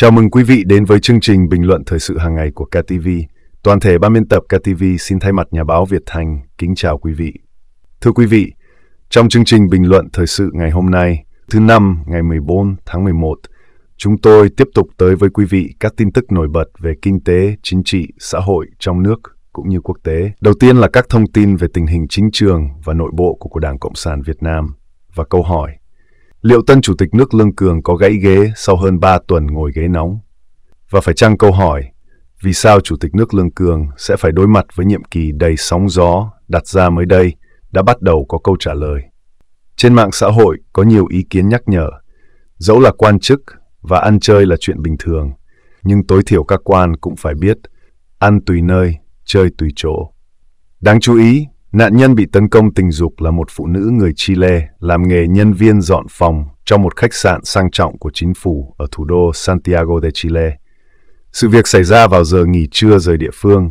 Chào mừng quý vị đến với chương trình bình luận thời sự hàng ngày của KTV. Toàn thể ban biên tập KTV xin thay mặt nhà báo Việt Thành kính chào quý vị. Thưa quý vị, trong chương trình bình luận thời sự ngày hôm nay, thứ năm ngày 14 tháng 11, chúng tôi tiếp tục tới với quý vị các tin tức nổi bật về kinh tế, chính trị, xã hội trong nước cũng như quốc tế. Đầu tiên là các thông tin về tình hình chính trường và nội bộ của, của Đảng Cộng sản Việt Nam và câu hỏi Liệu tân chủ tịch nước Lương Cường có gãy ghế sau hơn 3 tuần ngồi ghế nóng? Và phải chăng câu hỏi, vì sao chủ tịch nước Lương Cường sẽ phải đối mặt với nhiệm kỳ đầy sóng gió đặt ra mới đây đã bắt đầu có câu trả lời. Trên mạng xã hội có nhiều ý kiến nhắc nhở, dẫu là quan chức và ăn chơi là chuyện bình thường, nhưng tối thiểu các quan cũng phải biết ăn tùy nơi, chơi tùy chỗ. Đáng chú ý, Nạn nhân bị tấn công tình dục là một phụ nữ người Chile làm nghề nhân viên dọn phòng trong một khách sạn sang trọng của chính phủ ở thủ đô Santiago de Chile. Sự việc xảy ra vào giờ nghỉ trưa rời địa phương.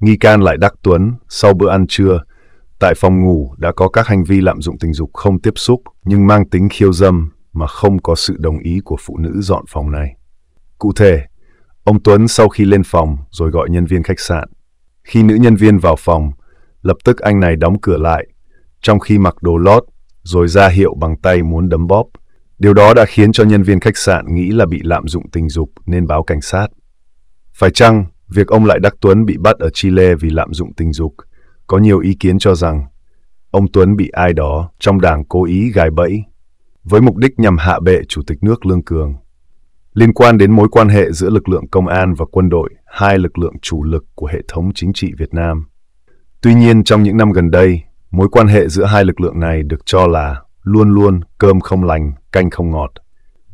Nghi can lại Đắc Tuấn, sau bữa ăn trưa, tại phòng ngủ đã có các hành vi lạm dụng tình dục không tiếp xúc nhưng mang tính khiêu dâm mà không có sự đồng ý của phụ nữ dọn phòng này. Cụ thể, ông Tuấn sau khi lên phòng rồi gọi nhân viên khách sạn. Khi nữ nhân viên vào phòng, Lập tức anh này đóng cửa lại, trong khi mặc đồ lót, rồi ra hiệu bằng tay muốn đấm bóp. Điều đó đã khiến cho nhân viên khách sạn nghĩ là bị lạm dụng tình dục nên báo cảnh sát. Phải chăng, việc ông Lại Đắc Tuấn bị bắt ở Chile vì lạm dụng tình dục, có nhiều ý kiến cho rằng ông Tuấn bị ai đó trong đảng cố ý gài bẫy với mục đích nhằm hạ bệ Chủ tịch nước Lương Cường. Liên quan đến mối quan hệ giữa lực lượng công an và quân đội, hai lực lượng chủ lực của hệ thống chính trị Việt Nam – Tuy nhiên trong những năm gần đây, mối quan hệ giữa hai lực lượng này được cho là luôn luôn cơm không lành, canh không ngọt.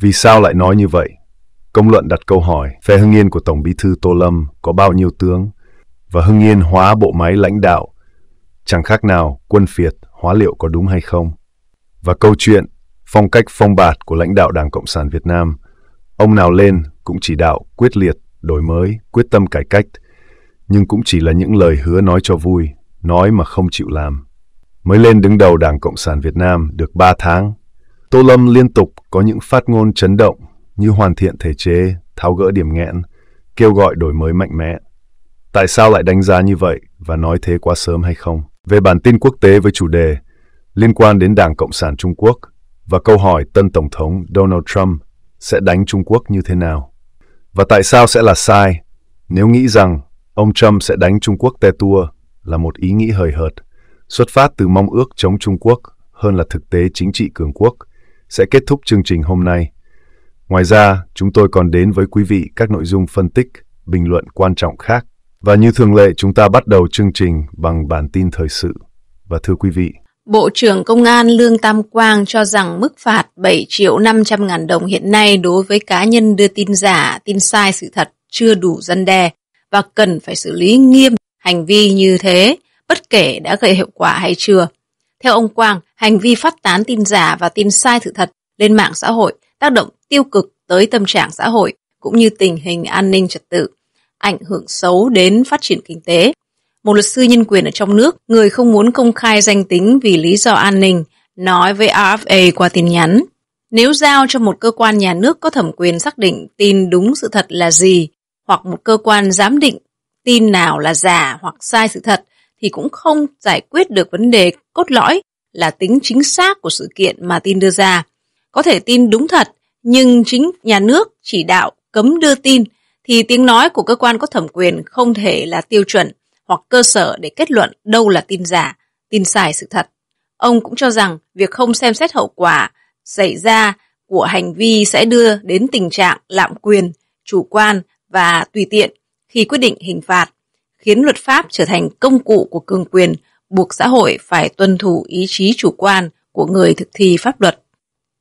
Vì sao lại nói như vậy? Công luận đặt câu hỏi phe Hưng Yên của Tổng Bí thư Tô Lâm có bao nhiêu tướng và Hưng Yên hóa bộ máy lãnh đạo chẳng khác nào quân phiệt hóa liệu có đúng hay không. Và câu chuyện phong cách phong bạt của lãnh đạo Đảng Cộng sản Việt Nam, ông nào lên cũng chỉ đạo quyết liệt, đổi mới, quyết tâm cải cách nhưng cũng chỉ là những lời hứa nói cho vui, nói mà không chịu làm. Mới lên đứng đầu Đảng Cộng sản Việt Nam được 3 tháng, Tô Lâm liên tục có những phát ngôn chấn động như hoàn thiện thể chế, tháo gỡ điểm nghẽn, kêu gọi đổi mới mạnh mẽ. Tại sao lại đánh giá như vậy và nói thế quá sớm hay không? Về bản tin quốc tế với chủ đề liên quan đến Đảng Cộng sản Trung Quốc và câu hỏi tân Tổng thống Donald Trump sẽ đánh Trung Quốc như thế nào? Và tại sao sẽ là sai nếu nghĩ rằng Ông Trump sẽ đánh Trung Quốc te tua là một ý nghĩ hời hợt, xuất phát từ mong ước chống Trung Quốc hơn là thực tế chính trị cường quốc, sẽ kết thúc chương trình hôm nay. Ngoài ra, chúng tôi còn đến với quý vị các nội dung phân tích, bình luận quan trọng khác. Và như thường lệ, chúng ta bắt đầu chương trình bằng bản tin thời sự. Và thưa quý vị, Bộ trưởng Công an Lương Tam Quang cho rằng mức phạt 7 triệu 500 ngàn đồng hiện nay đối với cá nhân đưa tin giả, tin sai sự thật chưa đủ dân đe và cần phải xử lý nghiêm hành vi như thế, bất kể đã gây hiệu quả hay chưa. Theo ông Quang, hành vi phát tán tin giả và tin sai sự thật lên mạng xã hội tác động tiêu cực tới tâm trạng xã hội cũng như tình hình an ninh trật tự, ảnh hưởng xấu đến phát triển kinh tế. Một luật sư nhân quyền ở trong nước, người không muốn công khai danh tính vì lý do an ninh, nói với RFA qua tin nhắn. Nếu giao cho một cơ quan nhà nước có thẩm quyền xác định tin đúng sự thật là gì hoặc một cơ quan giám định tin nào là giả hoặc sai sự thật thì cũng không giải quyết được vấn đề cốt lõi là tính chính xác của sự kiện mà tin đưa ra. Có thể tin đúng thật, nhưng chính nhà nước chỉ đạo cấm đưa tin thì tiếng nói của cơ quan có thẩm quyền không thể là tiêu chuẩn hoặc cơ sở để kết luận đâu là tin giả, tin sai sự thật. Ông cũng cho rằng việc không xem xét hậu quả xảy ra của hành vi sẽ đưa đến tình trạng lạm quyền, chủ quan và tùy tiện khi quyết định hình phạt, khiến luật pháp trở thành công cụ của cường quyền buộc xã hội phải tuân thủ ý chí chủ quan của người thực thi pháp luật.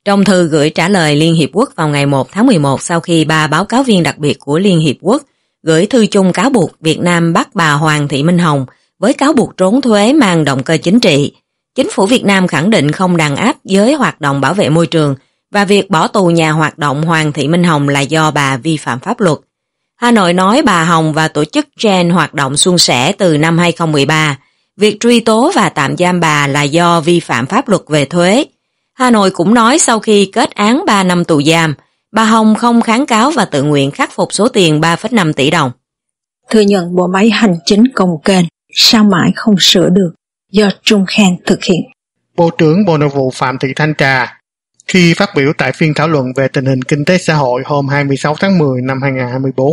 Trong thư gửi trả lời Liên Hiệp Quốc vào ngày 1 tháng 11 sau khi ba báo cáo viên đặc biệt của Liên Hiệp Quốc gửi thư chung cáo buộc Việt Nam bắt bà Hoàng Thị Minh Hồng với cáo buộc trốn thuế mang động cơ chính trị. Chính phủ Việt Nam khẳng định không đàn áp giới hoạt động bảo vệ môi trường và việc bỏ tù nhà hoạt động Hoàng Thị Minh Hồng là do bà vi phạm pháp luật. Hà Nội nói bà Hồng và tổ chức Gen hoạt động suôn sẻ từ năm 2013. Việc truy tố và tạm giam bà là do vi phạm pháp luật về thuế. Hà Nội cũng nói sau khi kết án 3 năm tù giam, bà Hồng không kháng cáo và tự nguyện khắc phục số tiền 3,5 tỷ đồng. Thừa nhận bộ máy hành chính công kênh, sao mãi không sửa được, do Trung Khang thực hiện. Bộ trưởng Bộ Nội vụ Phạm Thị Thanh Trà khi phát biểu tại phiên thảo luận về tình hình kinh tế xã hội hôm 26 tháng 10 năm 2024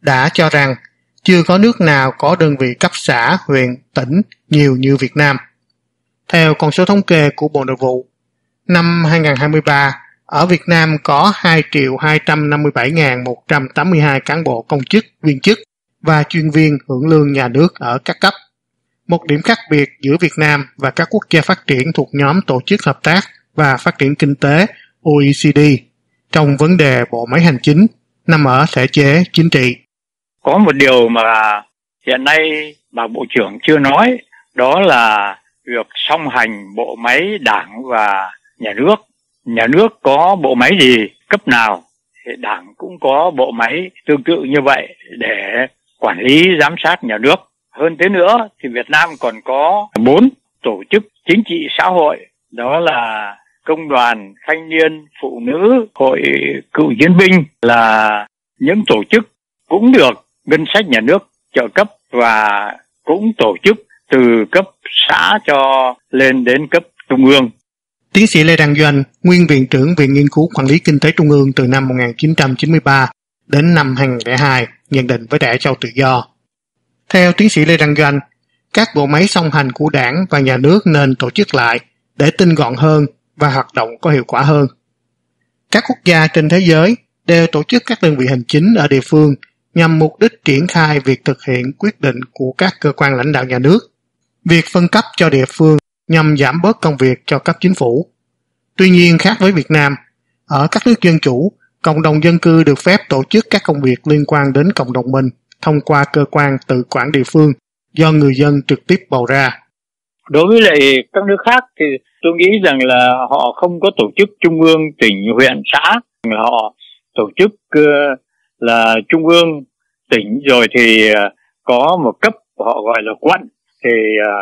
đã cho rằng chưa có nước nào có đơn vị cấp xã, huyện, tỉnh nhiều như Việt Nam. Theo con số thống kê của Bộ Nội vụ, năm 2023, ở Việt Nam có 2.257.182 cán bộ công chức, viên chức và chuyên viên hưởng lương nhà nước ở các cấp. Một điểm khác biệt giữa Việt Nam và các quốc gia phát triển thuộc nhóm Tổ chức Hợp tác và Phát triển Kinh tế OECD trong vấn đề bộ máy hành chính nằm ở thể chế chính trị có một điều mà hiện nay bà bộ trưởng chưa nói đó là việc song hành bộ máy đảng và nhà nước nhà nước có bộ máy gì cấp nào thì đảng cũng có bộ máy tương tự như vậy để quản lý giám sát nhà nước hơn thế nữa thì việt nam còn có bốn tổ chức chính trị xã hội đó là công đoàn thanh niên phụ nữ hội cựu chiến binh là những tổ chức cũng được ngân sách nhà nước trợ cấp và cũng tổ chức từ cấp xã cho lên đến cấp trung ương. Tiến sĩ Lê Đăng Doanh, nguyên viện trưởng Viện Nghiên cứu Quản lý Kinh tế Trung ương từ năm 1993 đến năm 2002, nhận định với Đảng Châu Tự Do. Theo tiến sĩ Lê Đăng Doanh, các bộ máy song hành của đảng và nhà nước nên tổ chức lại để tinh gọn hơn và hoạt động có hiệu quả hơn. Các quốc gia trên thế giới đều tổ chức các đơn vị hành chính ở địa phương nhằm mục đích triển khai việc thực hiện quyết định của các cơ quan lãnh đạo nhà nước, việc phân cấp cho địa phương nhằm giảm bớt công việc cho cấp chính phủ. Tuy nhiên khác với Việt Nam, ở các nước dân chủ, cộng đồng dân cư được phép tổ chức các công việc liên quan đến cộng đồng mình thông qua cơ quan tự quản địa phương do người dân trực tiếp bầu ra. Đối với lại các nước khác thì tôi nghĩ rằng là họ không có tổ chức trung ương, tỉnh, huyện, xã, họ tổ chức ờ, là trung ương tỉnh rồi thì à, có một cấp họ gọi là quận thì à,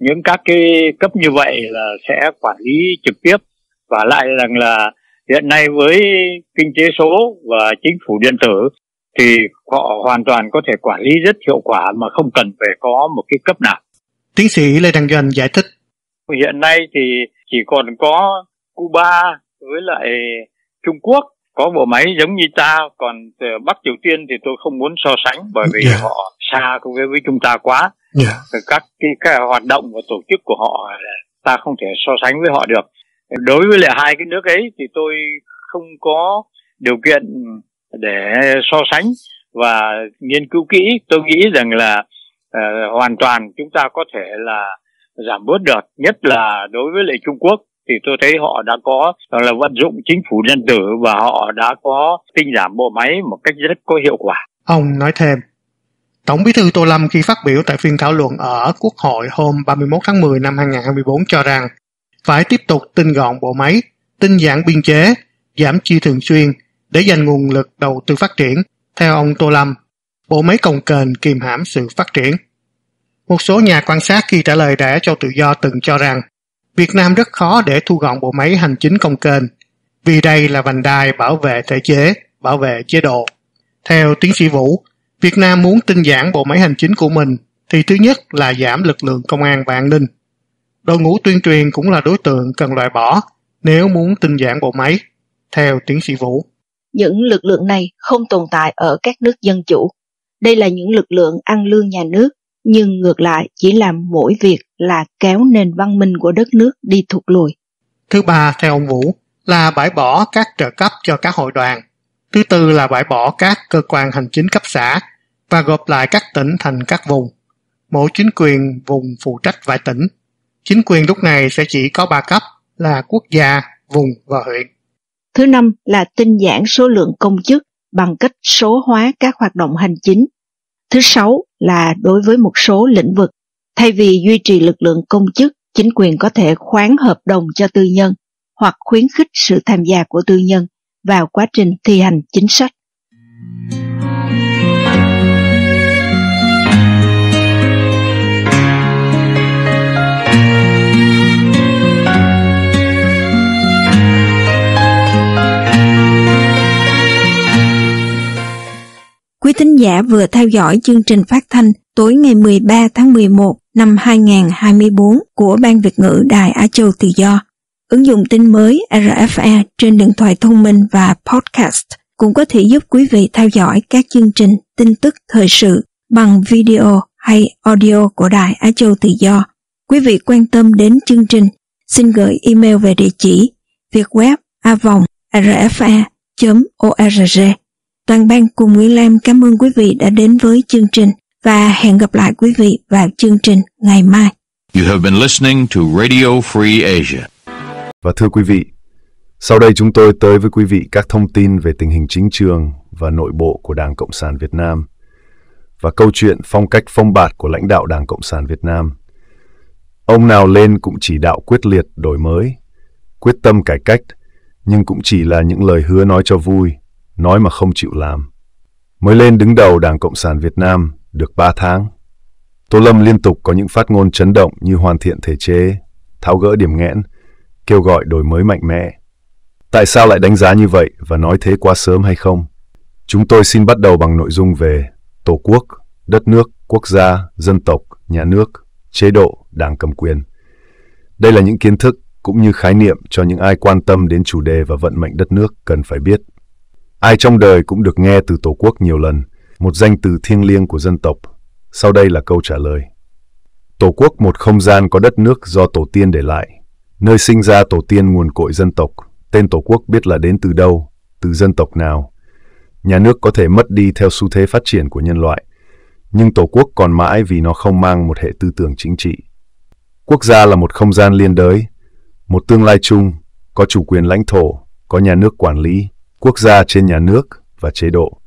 những các cái cấp như vậy là sẽ quản lý trực tiếp và lại rằng là hiện nay với kinh tế số và chính phủ điện tử thì họ hoàn toàn có thể quản lý rất hiệu quả mà không cần phải có một cái cấp nào. Tiến sĩ Lê Đăng Doanh giải thích. Hiện nay thì chỉ còn có Cuba với lại Trung Quốc có bộ máy giống như ta còn ờ, bắc triều tiên thì tôi không muốn so sánh bởi vì yeah. họ xa với với chúng ta quá yeah. Ờ, các cái, cái hoạt động và tổ chức của họ ờ, ta không thể so sánh với họ được đối với lại hai cái nước ấy thì tôi không có điều kiện để so sánh và nghiên cứu kỹ tôi nghĩ rằng là uh, hoàn toàn chúng ta có thể là giảm bớt được nhất là đối với lại Trung Quốc thì tôi thấy họ đã có là vận dụng chính phủ điện tử và họ đã có tinh giảm bộ máy một cách rất có hiệu quả. Ông nói thêm, Tổng Bí thư Tô Lâm khi phát biểu tại phiên thảo luận ở Quốc hội hôm 31 tháng 10 năm 2014 cho rằng phải tiếp tục tinh gọn bộ máy, tinh giản biên chế, giảm chi thường xuyên để dành nguồn lực đầu tư phát triển. Theo ông Tô Lâm, bộ máy cồng kềnh kìm hãm sự phát triển. Một số nhà quan sát khi trả lời đẻ cho tự do từng cho rằng Việt Nam rất khó để thu gọn bộ máy hành chính công kênh, vì đây là vành đai bảo vệ thể chế, bảo vệ chế độ. Theo tiến sĩ Vũ, Việt Nam muốn tinh giản bộ máy hành chính của mình thì thứ nhất là giảm lực lượng công an và an ninh. Đội ngũ tuyên truyền cũng là đối tượng cần loại bỏ nếu muốn tinh giản bộ máy, theo tiến sĩ Vũ. Những lực lượng này không tồn tại ở các nước dân chủ. Đây là những lực lượng ăn lương nhà nước nhưng ngược lại chỉ làm mỗi việc là kéo nền văn minh của đất nước đi thụt lùi. Thứ ba, theo ông Vũ, là bãi bỏ các trợ cấp cho các hội đoàn. Thứ tư là bãi bỏ các cơ quan hành chính cấp xã và gộp lại các tỉnh thành các vùng. Mỗi chính quyền vùng phụ trách vài tỉnh. Chính quyền lúc này sẽ chỉ có ba cấp là quốc gia, vùng và huyện. Thứ năm là tinh giản số lượng công chức bằng cách số hóa các hoạt động hành chính. Thứ sáu là đối với một số lĩnh vực, thay vì duy trì lực lượng công chức, chính quyền có thể khoán hợp đồng cho tư nhân hoặc khuyến khích sự tham gia của tư nhân vào quá trình thi hành chính sách. Quý thính giả vừa theo dõi chương trình phát thanh tối ngày 13 tháng 11 năm 2024 của Ban Việt ngữ Đài Á Châu Tự Do. Ứng dụng tin mới RFA trên điện thoại thông minh và podcast cũng có thể giúp quý vị theo dõi các chương trình tin tức thời sự bằng video hay audio của Đài Á Châu Tự Do. Quý vị quan tâm đến chương trình, xin gửi email về địa chỉ việt web avong rfa.org Toàn ban cùng Nguyễn Lam cảm ơn quý vị đã đến với chương trình và hẹn gặp lại quý vị vào chương trình ngày mai. You have been listening to Radio Free Asia. Và thưa quý vị, sau đây chúng tôi tới với quý vị các thông tin về tình hình chính trường và nội bộ của Đảng Cộng sản Việt Nam và câu chuyện phong cách phong bạt của lãnh đạo Đảng Cộng sản Việt Nam. Ông nào lên cũng chỉ đạo quyết liệt đổi mới, quyết tâm cải cách, nhưng cũng chỉ là những lời hứa nói cho vui – nói mà không chịu làm. Mới lên đứng đầu Đảng Cộng sản Việt Nam được 3 tháng, Tô Lâm liên tục có những phát ngôn chấn động như hoàn thiện thể chế, tháo gỡ điểm nghẽn, kêu gọi đổi mới mạnh mẽ. Tại sao lại đánh giá như vậy và nói thế quá sớm hay không? Chúng tôi xin bắt đầu bằng nội dung về Tổ quốc, đất nước, quốc gia, dân tộc, nhà nước, chế độ, đảng cầm quyền. Đây là những kiến thức cũng như khái niệm cho những ai quan tâm đến chủ đề và vận mệnh đất nước cần phải biết. Ai trong đời cũng được nghe từ Tổ quốc nhiều lần, một danh từ thiêng liêng của dân tộc. Sau đây là câu trả lời. Tổ quốc một không gian có đất nước do tổ tiên để lại, nơi sinh ra tổ tiên nguồn cội dân tộc, tên tổ quốc biết là đến từ đâu, từ dân tộc nào. Nhà nước có thể mất đi theo xu thế phát triển của nhân loại, nhưng tổ quốc còn mãi vì nó không mang một hệ tư tưởng chính trị. Quốc gia là một không gian liên đới, một tương lai chung, có chủ quyền lãnh thổ, có nhà nước quản lý, quốc gia trên nhà nước và chế độ.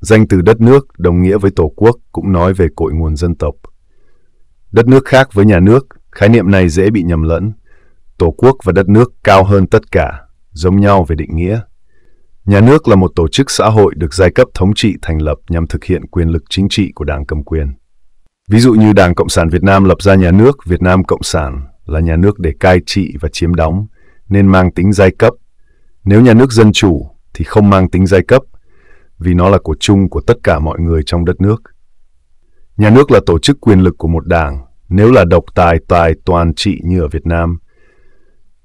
Danh từ đất nước đồng nghĩa với tổ quốc cũng nói về cội nguồn dân tộc. Đất nước khác với nhà nước, khái niệm này dễ bị nhầm lẫn. Tổ quốc và đất nước cao hơn tất cả, giống nhau về định nghĩa. Nhà nước là một tổ chức xã hội được giai cấp thống trị thành lập nhằm thực hiện quyền lực chính trị của đảng cầm quyền. Ví dụ như Đảng Cộng sản Việt Nam lập ra nhà nước Việt Nam Cộng sản là nhà nước để cai trị và chiếm đóng, nên mang tính giai cấp. Nếu nhà nước dân chủ thì không mang tính giai cấp vì nó là của chung của tất cả mọi người trong đất nước. Nhà nước là tổ chức quyền lực của một đảng, nếu là độc tài tài toàn trị như ở Việt Nam.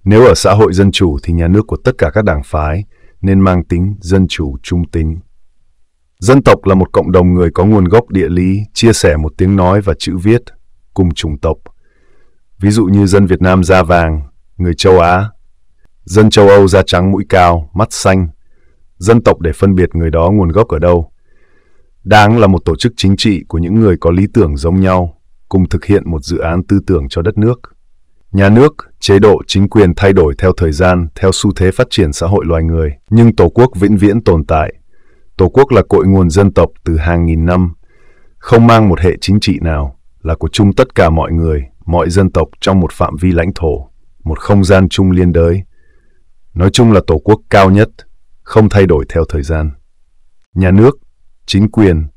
Nếu ở xã hội dân chủ thì nhà nước của tất cả các đảng phái nên mang tính dân chủ trung tính. Dân tộc là một cộng đồng người có nguồn gốc địa lý, chia sẻ một tiếng nói và chữ viết, cùng chủng tộc. Ví dụ như dân Việt Nam da vàng, người châu Á. Dân châu Âu da trắng mũi cao, mắt xanh, dân tộc để phân biệt người đó nguồn gốc ở đâu. Đáng là một tổ chức chính trị của những người có lý tưởng giống nhau, cùng thực hiện một dự án tư tưởng cho đất nước. Nhà nước, chế độ, chính quyền thay đổi theo thời gian, theo xu thế phát triển xã hội loài người, nhưng Tổ quốc vĩnh viễn tồn tại. Tổ quốc là cội nguồn dân tộc từ hàng nghìn năm, không mang một hệ chính trị nào, là của chung tất cả mọi người, mọi dân tộc trong một phạm vi lãnh thổ, một không gian chung liên đới. Nói chung là Tổ quốc cao nhất, không thay đổi theo thời gian. Nhà nước, chính quyền,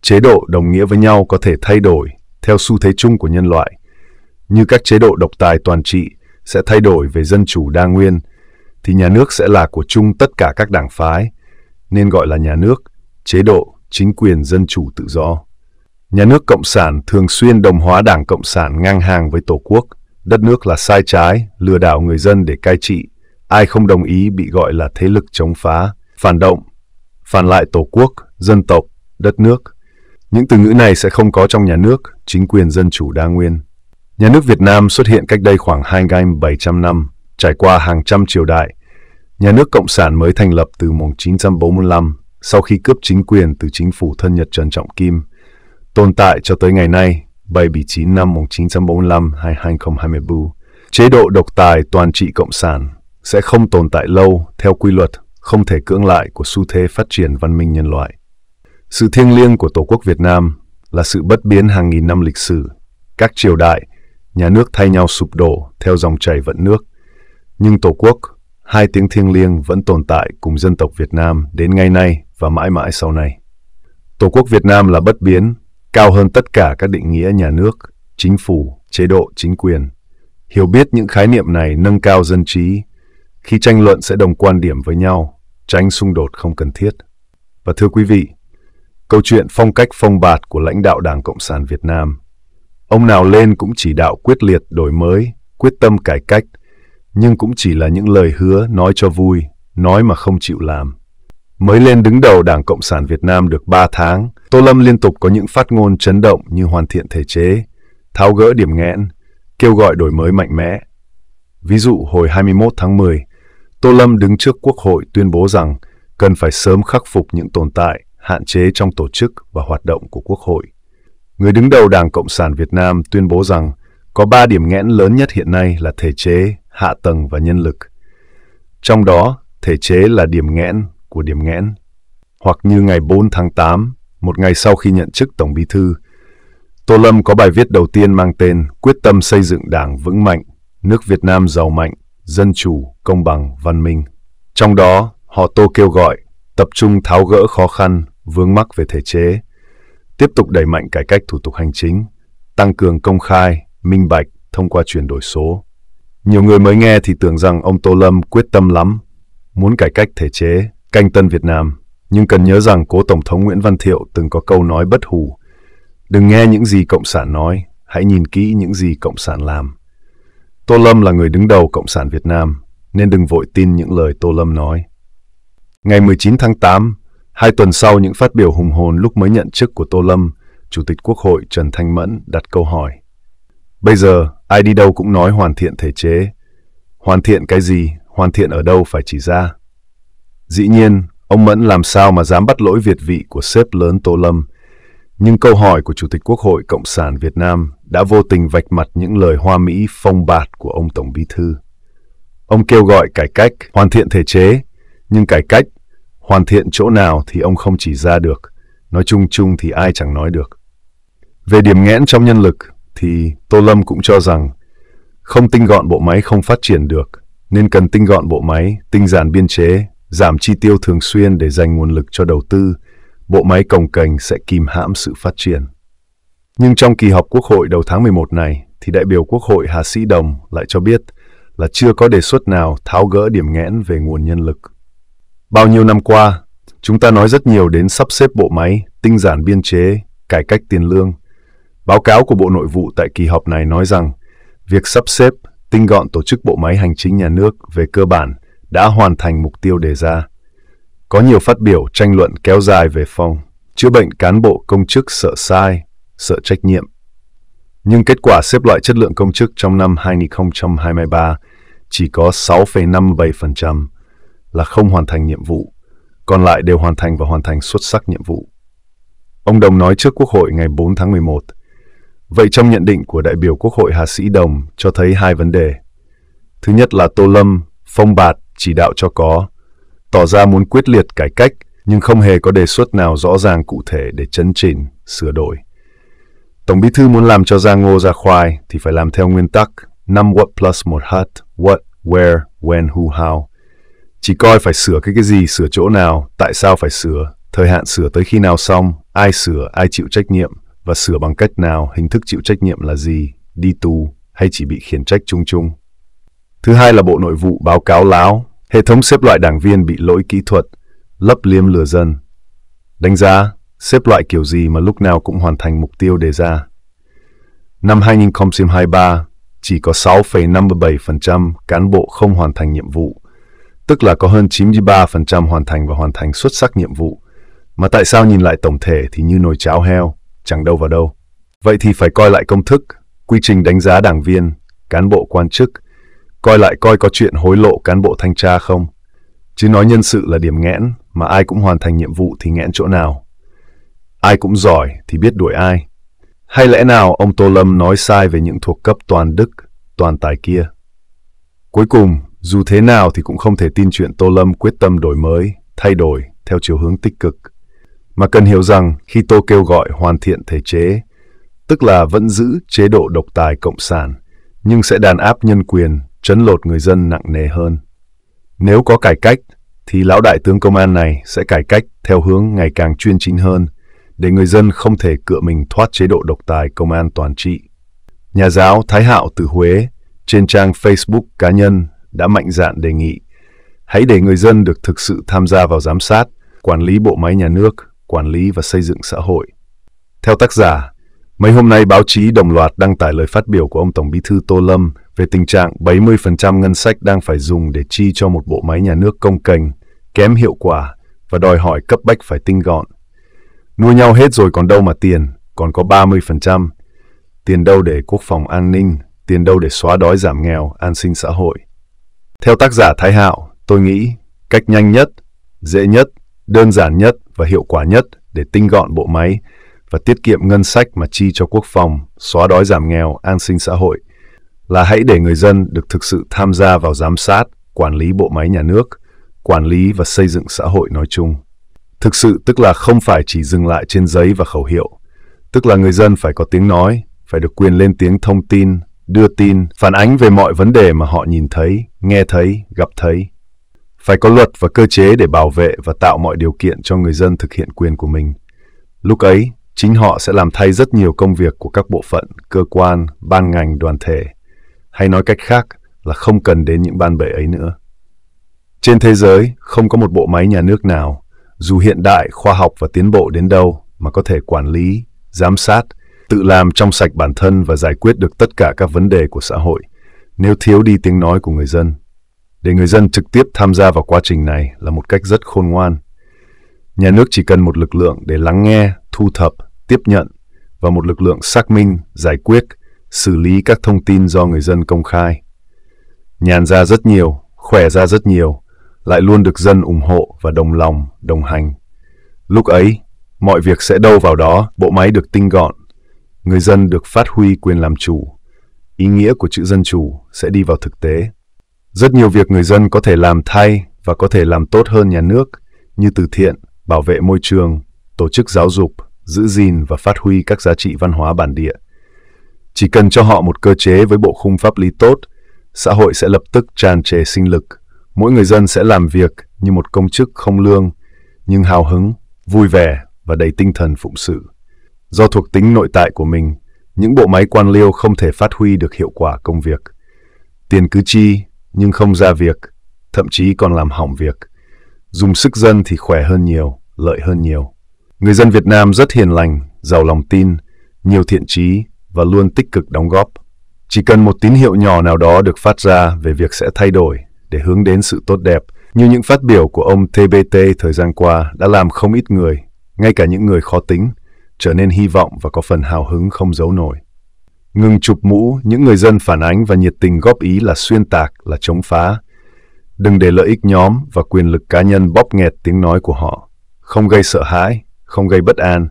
chế độ đồng nghĩa với nhau có thể thay đổi theo xu thế chung của nhân loại, như các chế độ độc tài toàn trị sẽ thay đổi về dân chủ đa nguyên, thì nhà nước sẽ là của chung tất cả các đảng phái, nên gọi là nhà nước, chế độ, chính quyền dân chủ tự do. Nhà nước Cộng sản thường xuyên đồng hóa Đảng Cộng sản ngang hàng với Tổ quốc, đất nước là sai trái, lừa đảo người dân để cai trị, Ai không đồng ý bị gọi là thế lực chống phá, phản động, phản lại tổ quốc, dân tộc, đất nước. Những từ ngữ này sẽ không có trong nhà nước, chính quyền dân chủ đa nguyên. Nhà nước Việt Nam xuất hiện cách đây khoảng hai ganh 700 năm, trải qua hàng trăm triều đại. Nhà nước Cộng sản mới thành lập từ 1945 sau khi cướp chính quyền từ chính phủ thân Nhật Trần Trọng Kim, tồn tại cho tới ngày nay, 79 năm 1945 hay 2020, chế độ độc tài toàn trị Cộng sản sẽ không tồn tại lâu theo quy luật không thể cưỡng lại của xu thế phát triển văn minh nhân loại. Sự thiêng liêng của Tổ quốc Việt Nam là sự bất biến hàng nghìn năm lịch sử. Các triều đại, nhà nước thay nhau sụp đổ theo dòng chảy vận nước. Nhưng Tổ quốc, hai tiếng thiêng liêng vẫn tồn tại cùng dân tộc Việt Nam đến ngày nay và mãi mãi sau này. Tổ quốc Việt Nam là bất biến, cao hơn tất cả các định nghĩa nhà nước, chính phủ, chế độ, chính quyền. Hiểu biết những khái niệm này nâng cao dân trí, khi tranh luận sẽ đồng quan điểm với nhau, tránh xung đột không cần thiết. Và thưa quý vị, câu chuyện phong cách phong bạt của lãnh đạo Đảng Cộng sản Việt Nam, ông nào lên cũng chỉ đạo quyết liệt đổi mới, quyết tâm cải cách, nhưng cũng chỉ là những lời hứa nói cho vui, nói mà không chịu làm. Mới lên đứng đầu Đảng Cộng sản Việt Nam được 3 tháng, Tô Lâm liên tục có những phát ngôn chấn động như hoàn thiện thể chế, tháo gỡ điểm nghẽn, kêu gọi đổi mới mạnh mẽ. Ví dụ hồi 21 tháng 10, Tô Lâm đứng trước Quốc hội tuyên bố rằng cần phải sớm khắc phục những tồn tại, hạn chế trong tổ chức và hoạt động của Quốc hội. Người đứng đầu Đảng Cộng sản Việt Nam tuyên bố rằng có ba điểm nghẽn lớn nhất hiện nay là thể chế, hạ tầng và nhân lực. Trong đó, thể chế là điểm nghẽn của điểm nghẽn. Hoặc như ngày 4 tháng 8, một ngày sau khi nhận chức Tổng Bí thư, Tô Lâm có bài viết đầu tiên mang tên Quyết tâm xây dựng Đảng vững mạnh, nước Việt Nam giàu mạnh dân chủ, công bằng, văn minh. Trong đó, họ tô kêu gọi tập trung tháo gỡ khó khăn, vướng mắc về thể chế, tiếp tục đẩy mạnh cải cách thủ tục hành chính, tăng cường công khai, minh bạch thông qua chuyển đổi số. Nhiều người mới nghe thì tưởng rằng ông Tô Lâm quyết tâm lắm, muốn cải cách thể chế, canh tân Việt Nam. Nhưng cần nhớ rằng cố Tổng thống Nguyễn Văn Thiệu từng có câu nói bất hủ, đừng nghe những gì Cộng sản nói, hãy nhìn kỹ những gì Cộng sản làm. Tô Lâm là người đứng đầu Cộng sản Việt Nam, nên đừng vội tin những lời Tô Lâm nói. Ngày 19 tháng 8, hai tuần sau những phát biểu hùng hồn lúc mới nhận chức của Tô Lâm, Chủ tịch Quốc hội Trần Thanh Mẫn đặt câu hỏi. Bây giờ, ai đi đâu cũng nói hoàn thiện thể chế. Hoàn thiện cái gì, hoàn thiện ở đâu phải chỉ ra. Dĩ nhiên, ông Mẫn làm sao mà dám bắt lỗi Việt vị của sếp lớn Tô Lâm – nhưng câu hỏi của Chủ tịch Quốc hội Cộng sản Việt Nam đã vô tình vạch mặt những lời hoa mỹ phong bạt của ông Tổng Bí Thư. Ông kêu gọi cải cách, hoàn thiện thể chế, nhưng cải cách, hoàn thiện chỗ nào thì ông không chỉ ra được, nói chung chung thì ai chẳng nói được. Về điểm nghẽn trong nhân lực thì Tô Lâm cũng cho rằng không tinh gọn bộ máy không phát triển được, nên cần tinh gọn bộ máy, tinh giản biên chế, giảm chi tiêu thường xuyên để dành nguồn lực cho đầu tư, bộ máy cồng cành sẽ kìm hãm sự phát triển. Nhưng trong kỳ họp Quốc hội đầu tháng 11 này, thì đại biểu Quốc hội Hà Sĩ Đồng lại cho biết là chưa có đề xuất nào tháo gỡ điểm nghẽn về nguồn nhân lực. Bao nhiêu năm qua, chúng ta nói rất nhiều đến sắp xếp bộ máy, tinh giản biên chế, cải cách tiền lương. Báo cáo của Bộ Nội vụ tại kỳ họp này nói rằng việc sắp xếp, tinh gọn tổ chức bộ máy hành chính nhà nước về cơ bản đã hoàn thành mục tiêu đề ra. Có nhiều phát biểu tranh luận kéo dài về Phong, chữa bệnh cán bộ công chức sợ sai, sợ trách nhiệm. Nhưng kết quả xếp loại chất lượng công chức trong năm 2023 chỉ có 6,57% là không hoàn thành nhiệm vụ, còn lại đều hoàn thành và hoàn thành xuất sắc nhiệm vụ. Ông Đồng nói trước Quốc hội ngày 4 tháng 11. Vậy trong nhận định của đại biểu Quốc hội Hà Sĩ Đồng cho thấy hai vấn đề. Thứ nhất là Tô Lâm, phong bạt, chỉ đạo cho có, tỏ ra muốn quyết liệt cải cách nhưng không hề có đề xuất nào rõ ràng cụ thể để chấn chỉnh, sửa đổi. Tổng bí thư muốn làm cho ra ngô ra khoai thì phải làm theo nguyên tắc 5 what plus 1 what, what, where, when, who, how. Chỉ coi phải sửa cái cái gì, sửa chỗ nào, tại sao phải sửa, thời hạn sửa tới khi nào xong, ai sửa, ai chịu trách nhiệm và sửa bằng cách nào, hình thức chịu trách nhiệm là gì, đi tù hay chỉ bị khiển trách chung chung. Thứ hai là Bộ Nội vụ báo cáo láo, hệ thống xếp loại đảng viên bị lỗi kỹ thuật, lấp liếm lừa dân. Đánh giá, xếp loại kiểu gì mà lúc nào cũng hoàn thành mục tiêu đề ra. Năm 2023, chỉ có 6,57% cán bộ không hoàn thành nhiệm vụ, tức là có hơn 93% hoàn thành và hoàn thành xuất sắc nhiệm vụ. Mà tại sao nhìn lại tổng thể thì như nồi cháo heo, chẳng đâu vào đâu. Vậy thì phải coi lại công thức, quy trình đánh giá đảng viên, cán bộ quan chức – coi lại coi có chuyện hối lộ cán bộ thanh tra không. Chứ nói nhân sự là điểm nghẽn, mà ai cũng hoàn thành nhiệm vụ thì nghẽn chỗ nào. Ai cũng giỏi thì biết đuổi ai. Hay lẽ nào ông Tô Lâm nói sai về những thuộc cấp toàn đức, toàn tài kia? Cuối cùng, dù thế nào thì cũng không thể tin chuyện Tô Lâm quyết tâm đổi mới, thay đổi theo chiều hướng tích cực. Mà cần hiểu rằng khi Tô kêu gọi hoàn thiện thể chế, tức là vẫn giữ chế độ độc tài cộng sản, nhưng sẽ đàn áp nhân quyền chấn lột người dân nặng nề hơn. Nếu có cải cách, thì lão đại tướng công an này sẽ cải cách theo hướng ngày càng chuyên chính hơn, để người dân không thể cựa mình thoát chế độ độc tài công an toàn trị. Nhà giáo Thái Hạo từ Huế trên trang Facebook cá nhân đã mạnh dạn đề nghị hãy để người dân được thực sự tham gia vào giám sát, quản lý bộ máy nhà nước, quản lý và xây dựng xã hội. Theo tác giả, mấy hôm nay báo chí đồng loạt đăng tải lời phát biểu của ông Tổng Bí thư Tô Lâm về tình trạng 70% ngân sách đang phải dùng để chi cho một bộ máy nhà nước công kềnh, kém hiệu quả và đòi hỏi cấp bách phải tinh gọn. Nuôi nhau hết rồi còn đâu mà tiền, còn có 30%. Tiền đâu để quốc phòng an ninh, tiền đâu để xóa đói giảm nghèo, an sinh xã hội. Theo tác giả Thái Hạo, tôi nghĩ cách nhanh nhất, dễ nhất, đơn giản nhất và hiệu quả nhất để tinh gọn bộ máy và tiết kiệm ngân sách mà chi cho quốc phòng, xóa đói giảm nghèo, an sinh xã hội là hãy để người dân được thực sự tham gia vào giám sát, quản lý bộ máy nhà nước, quản lý và xây dựng xã hội nói chung. Thực sự tức là không phải chỉ dừng lại trên giấy và khẩu hiệu, tức là người dân phải có tiếng nói, phải được quyền lên tiếng thông tin, đưa tin, phản ánh về mọi vấn đề mà họ nhìn thấy, nghe thấy, gặp thấy. Phải có luật và cơ chế để bảo vệ và tạo mọi điều kiện cho người dân thực hiện quyền của mình. Lúc ấy, chính họ sẽ làm thay rất nhiều công việc của các bộ phận, cơ quan, ban ngành, đoàn thể – hay nói cách khác là không cần đến những ban bệ ấy nữa. Trên thế giới, không có một bộ máy nhà nước nào, dù hiện đại, khoa học và tiến bộ đến đâu mà có thể quản lý, giám sát, tự làm trong sạch bản thân và giải quyết được tất cả các vấn đề của xã hội nếu thiếu đi tiếng nói của người dân. Để người dân trực tiếp tham gia vào quá trình này là một cách rất khôn ngoan. Nhà nước chỉ cần một lực lượng để lắng nghe, thu thập, tiếp nhận và một lực lượng xác minh, giải quyết xử lý các thông tin do người dân công khai. Nhàn ra rất nhiều, khỏe ra rất nhiều, lại luôn được dân ủng hộ và đồng lòng, đồng hành. Lúc ấy, mọi việc sẽ đâu vào đó, bộ máy được tinh gọn, người dân được phát huy quyền làm chủ. Ý nghĩa của chữ dân chủ sẽ đi vào thực tế. Rất nhiều việc người dân có thể làm thay và có thể làm tốt hơn nhà nước như từ thiện, bảo vệ môi trường, tổ chức giáo dục, giữ gìn và phát huy các giá trị văn hóa bản địa. Chỉ cần cho họ một cơ chế với bộ khung pháp lý tốt, xã hội sẽ lập tức tràn trề sinh lực. Mỗi người dân sẽ làm việc như một công chức không lương, nhưng hào hứng, vui vẻ và đầy tinh thần phụng sự. Do thuộc tính nội tại của mình, những bộ máy quan liêu không thể phát huy được hiệu quả công việc. Tiền cứ chi, nhưng không ra việc, thậm chí còn làm hỏng việc. Dùng sức dân thì khỏe hơn nhiều, lợi hơn nhiều. Người dân Việt Nam rất hiền lành, giàu lòng tin, nhiều thiện trí và luôn tích cực đóng góp. Chỉ cần một tín hiệu nhỏ nào đó được phát ra về việc sẽ thay đổi để hướng đến sự tốt đẹp, như những phát biểu của ông TBT thời gian qua đã làm không ít người, ngay cả những người khó tính, trở nên hy vọng và có phần hào hứng không giấu nổi. Ngừng chụp mũ, những người dân phản ánh và nhiệt tình góp ý là xuyên tạc, là chống phá. Đừng để lợi ích nhóm và quyền lực cá nhân bóp nghẹt tiếng nói của họ. Không gây sợ hãi, không gây bất an,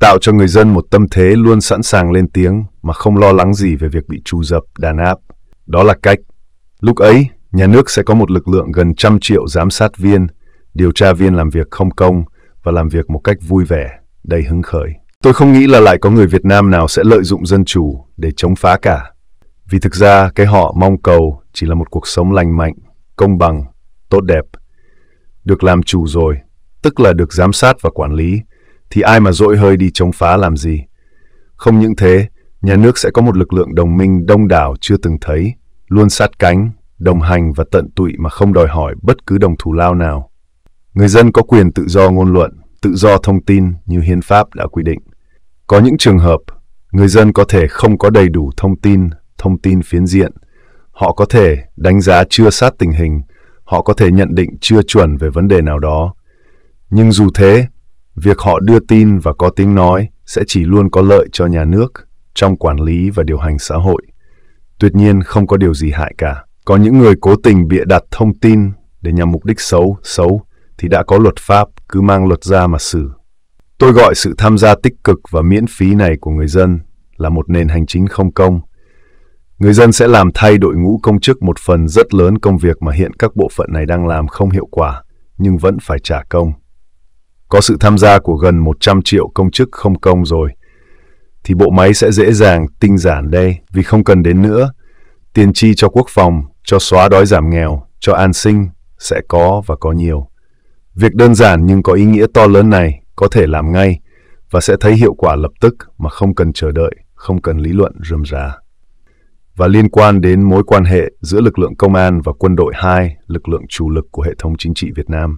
tạo cho người dân một tâm thế luôn sẵn sàng lên tiếng mà không lo lắng gì về việc bị trù dập, đàn áp. Đó là cách. Lúc ấy, nhà nước sẽ có một lực lượng gần trăm triệu giám sát viên, điều tra viên làm việc không công và làm việc một cách vui vẻ, đầy hứng khởi. Tôi không nghĩ là lại có người Việt Nam nào sẽ lợi dụng dân chủ để chống phá cả. Vì thực ra cái họ mong cầu chỉ là một cuộc sống lành mạnh, công bằng, tốt đẹp. Được làm chủ rồi, tức là được giám sát và quản lý, thì ai mà dỗi hơi đi chống phá làm gì? Không những thế, nhà nước sẽ có một lực lượng đồng minh đông đảo chưa từng thấy, luôn sát cánh, đồng hành và tận tụy mà không đòi hỏi bất cứ đồng thù lao nào. Người dân có quyền tự do ngôn luận, tự do thông tin như hiến pháp đã quy định. Có những trường hợp, người dân có thể không có đầy đủ thông tin, thông tin phiến diện. Họ có thể đánh giá chưa sát tình hình, họ có thể nhận định chưa chuẩn về vấn đề nào đó. Nhưng dù thế, việc họ đưa tin và có tiếng nói sẽ chỉ luôn có lợi cho nhà nước trong quản lý và điều hành xã hội. Tuyệt nhiên không có điều gì hại cả. Có những người cố tình bịa đặt thông tin để nhằm mục đích xấu, xấu thì đã có luật pháp, cứ mang luật ra mà xử. Tôi gọi sự tham gia tích cực và miễn phí này của người dân là một nền hành chính không công. Người dân sẽ làm thay đội ngũ công chức một phần rất lớn công việc mà hiện các bộ phận này đang làm không hiệu quả, nhưng vẫn phải trả công có sự tham gia của gần 100 triệu công chức không công rồi, thì bộ máy sẽ dễ dàng tinh giản đây vì không cần đến nữa. Tiền chi cho quốc phòng, cho xóa đói giảm nghèo, cho an sinh sẽ có và có nhiều. Việc đơn giản nhưng có ý nghĩa to lớn này có thể làm ngay và sẽ thấy hiệu quả lập tức mà không cần chờ đợi, không cần lý luận rườm rà. Và liên quan đến mối quan hệ giữa lực lượng công an và quân đội hai, lực lượng chủ lực của hệ thống chính trị Việt Nam.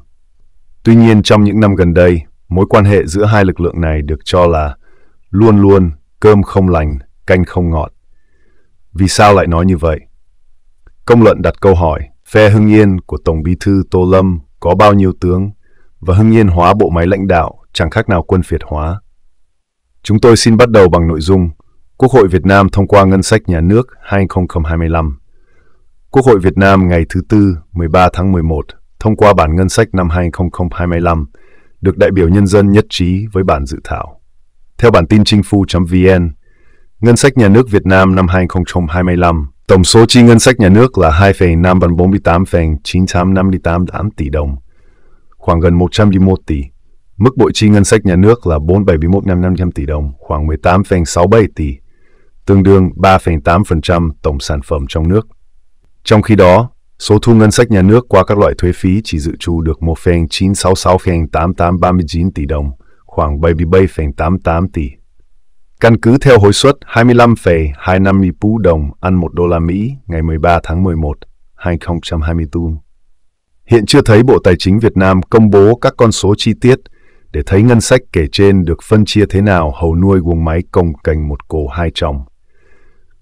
Tuy nhiên trong những năm gần đây, mối quan hệ giữa hai lực lượng này được cho là luôn luôn cơm không lành, canh không ngọt. Vì sao lại nói như vậy? Công luận đặt câu hỏi, phe Hưng Yên của Tổng Bí thư Tô Lâm có bao nhiêu tướng và Hưng Yên hóa bộ máy lãnh đạo chẳng khác nào quân phiệt hóa. Chúng tôi xin bắt đầu bằng nội dung Quốc hội Việt Nam thông qua ngân sách nhà nước 2025. Quốc hội Việt Nam ngày thứ Tư 13 tháng 11 thông qua bản ngân sách năm 2025 được đại biểu nhân dân nhất trí với bản dự thảo. Theo bản tin chinh phu.vn, ngân sách nhà nước Việt Nam năm 2025, tổng số chi ngân sách nhà nước là 2,548,958 tỷ đồng, khoảng gần 101 tỷ. Mức bội chi ngân sách nhà nước là 471 tỷ đồng, khoảng 18,67 tỷ, tương đương 3,8% tổng sản phẩm trong nước. Trong khi đó, Số thu ngân sách nhà nước qua các loại thuế phí chỉ dự trù được 1,966,8839 tỷ đồng, khoảng 77,88 tỷ. Căn cứ theo hối suất 25,25 IPU đồng ăn 1 đô la Mỹ ngày 13 tháng 11, 2024. Hiện chưa thấy Bộ Tài chính Việt Nam công bố các con số chi tiết để thấy ngân sách kể trên được phân chia thế nào hầu nuôi guồng máy công cành một cổ hai tròng.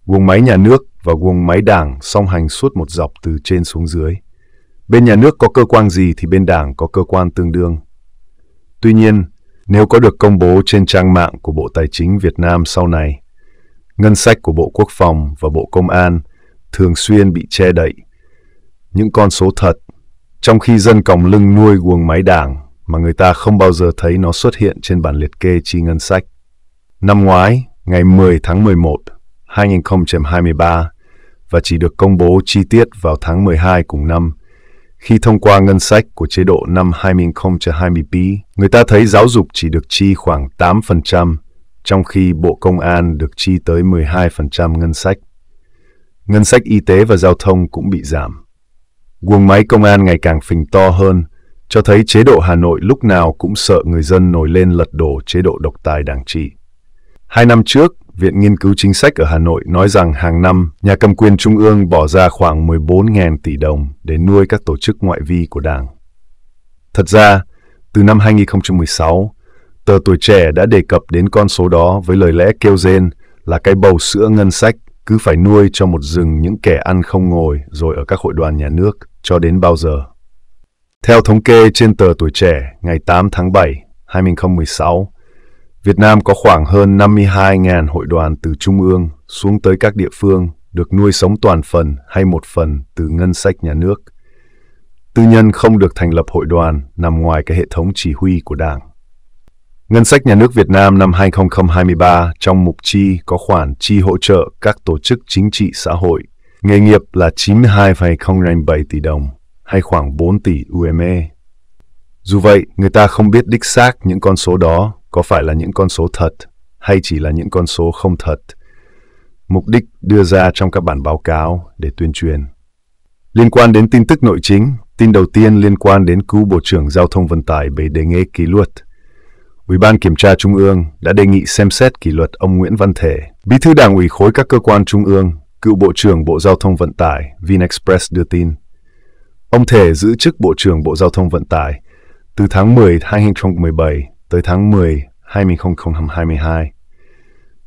Guồng máy nhà nước và guồng máy đảng song hành suốt một dọc từ trên xuống dưới. Bên nhà nước có cơ quan gì thì bên đảng có cơ quan tương đương. Tuy nhiên, nếu có được công bố trên trang mạng của Bộ Tài chính Việt Nam sau này, ngân sách của Bộ Quốc phòng và Bộ Công an thường xuyên bị che đậy. Những con số thật, trong khi dân còng lưng nuôi guồng máy đảng mà người ta không bao giờ thấy nó xuất hiện trên bản liệt kê chi ngân sách. Năm ngoái, ngày 10 tháng 11, 2023, và chỉ được công bố chi tiết vào tháng 12 cùng năm. Khi thông qua ngân sách của chế độ năm 2020B, người ta thấy giáo dục chỉ được chi khoảng 8%, trong khi Bộ Công an được chi tới 12% ngân sách. Ngân sách y tế và giao thông cũng bị giảm. Guồng máy công an ngày càng phình to hơn, cho thấy chế độ Hà Nội lúc nào cũng sợ người dân nổi lên lật đổ chế độ độc tài đảng trị. Hai năm trước, Viện Nghiên cứu Chính sách ở Hà Nội nói rằng hàng năm, nhà cầm quyền trung ương bỏ ra khoảng 14.000 tỷ đồng để nuôi các tổ chức ngoại vi của Đảng. Thật ra, từ năm 2016, tờ Tuổi Trẻ đã đề cập đến con số đó với lời lẽ kêu rên là cái bầu sữa ngân sách cứ phải nuôi cho một rừng những kẻ ăn không ngồi rồi ở các hội đoàn nhà nước cho đến bao giờ. Theo thống kê trên tờ Tuổi Trẻ ngày 8 tháng 7, 2016, Việt Nam có khoảng hơn 52.000 hội đoàn từ trung ương xuống tới các địa phương được nuôi sống toàn phần hay một phần từ ngân sách nhà nước. Tư nhân không được thành lập hội đoàn nằm ngoài cái hệ thống chỉ huy của Đảng. Ngân sách nhà nước Việt Nam năm 2023 trong mục chi có khoản chi hỗ trợ các tổ chức chính trị xã hội, nghề nghiệp là 92,007 tỷ đồng hay khoảng 4 tỷ UME. Dù vậy, người ta không biết đích xác những con số đó có phải là những con số thật hay chỉ là những con số không thật mục đích đưa ra trong các bản báo cáo để tuyên truyền liên quan đến tin tức nội chính tin đầu tiên liên quan đến cú bộ trưởng giao thông vận tải bị đề nghị kỷ luật Ủy ban Kiểm tra Trung ương đã đề nghị xem xét kỷ luật ông Nguyễn Văn Thể, bí thư đảng ủy khối các cơ quan Trung ương, cựu Bộ trưởng Bộ Giao thông Vận tải, VinExpress đưa tin. Ông Thể giữ chức Bộ trưởng Bộ Giao thông Vận tải từ tháng 10 2017 tới tháng 10, 2022.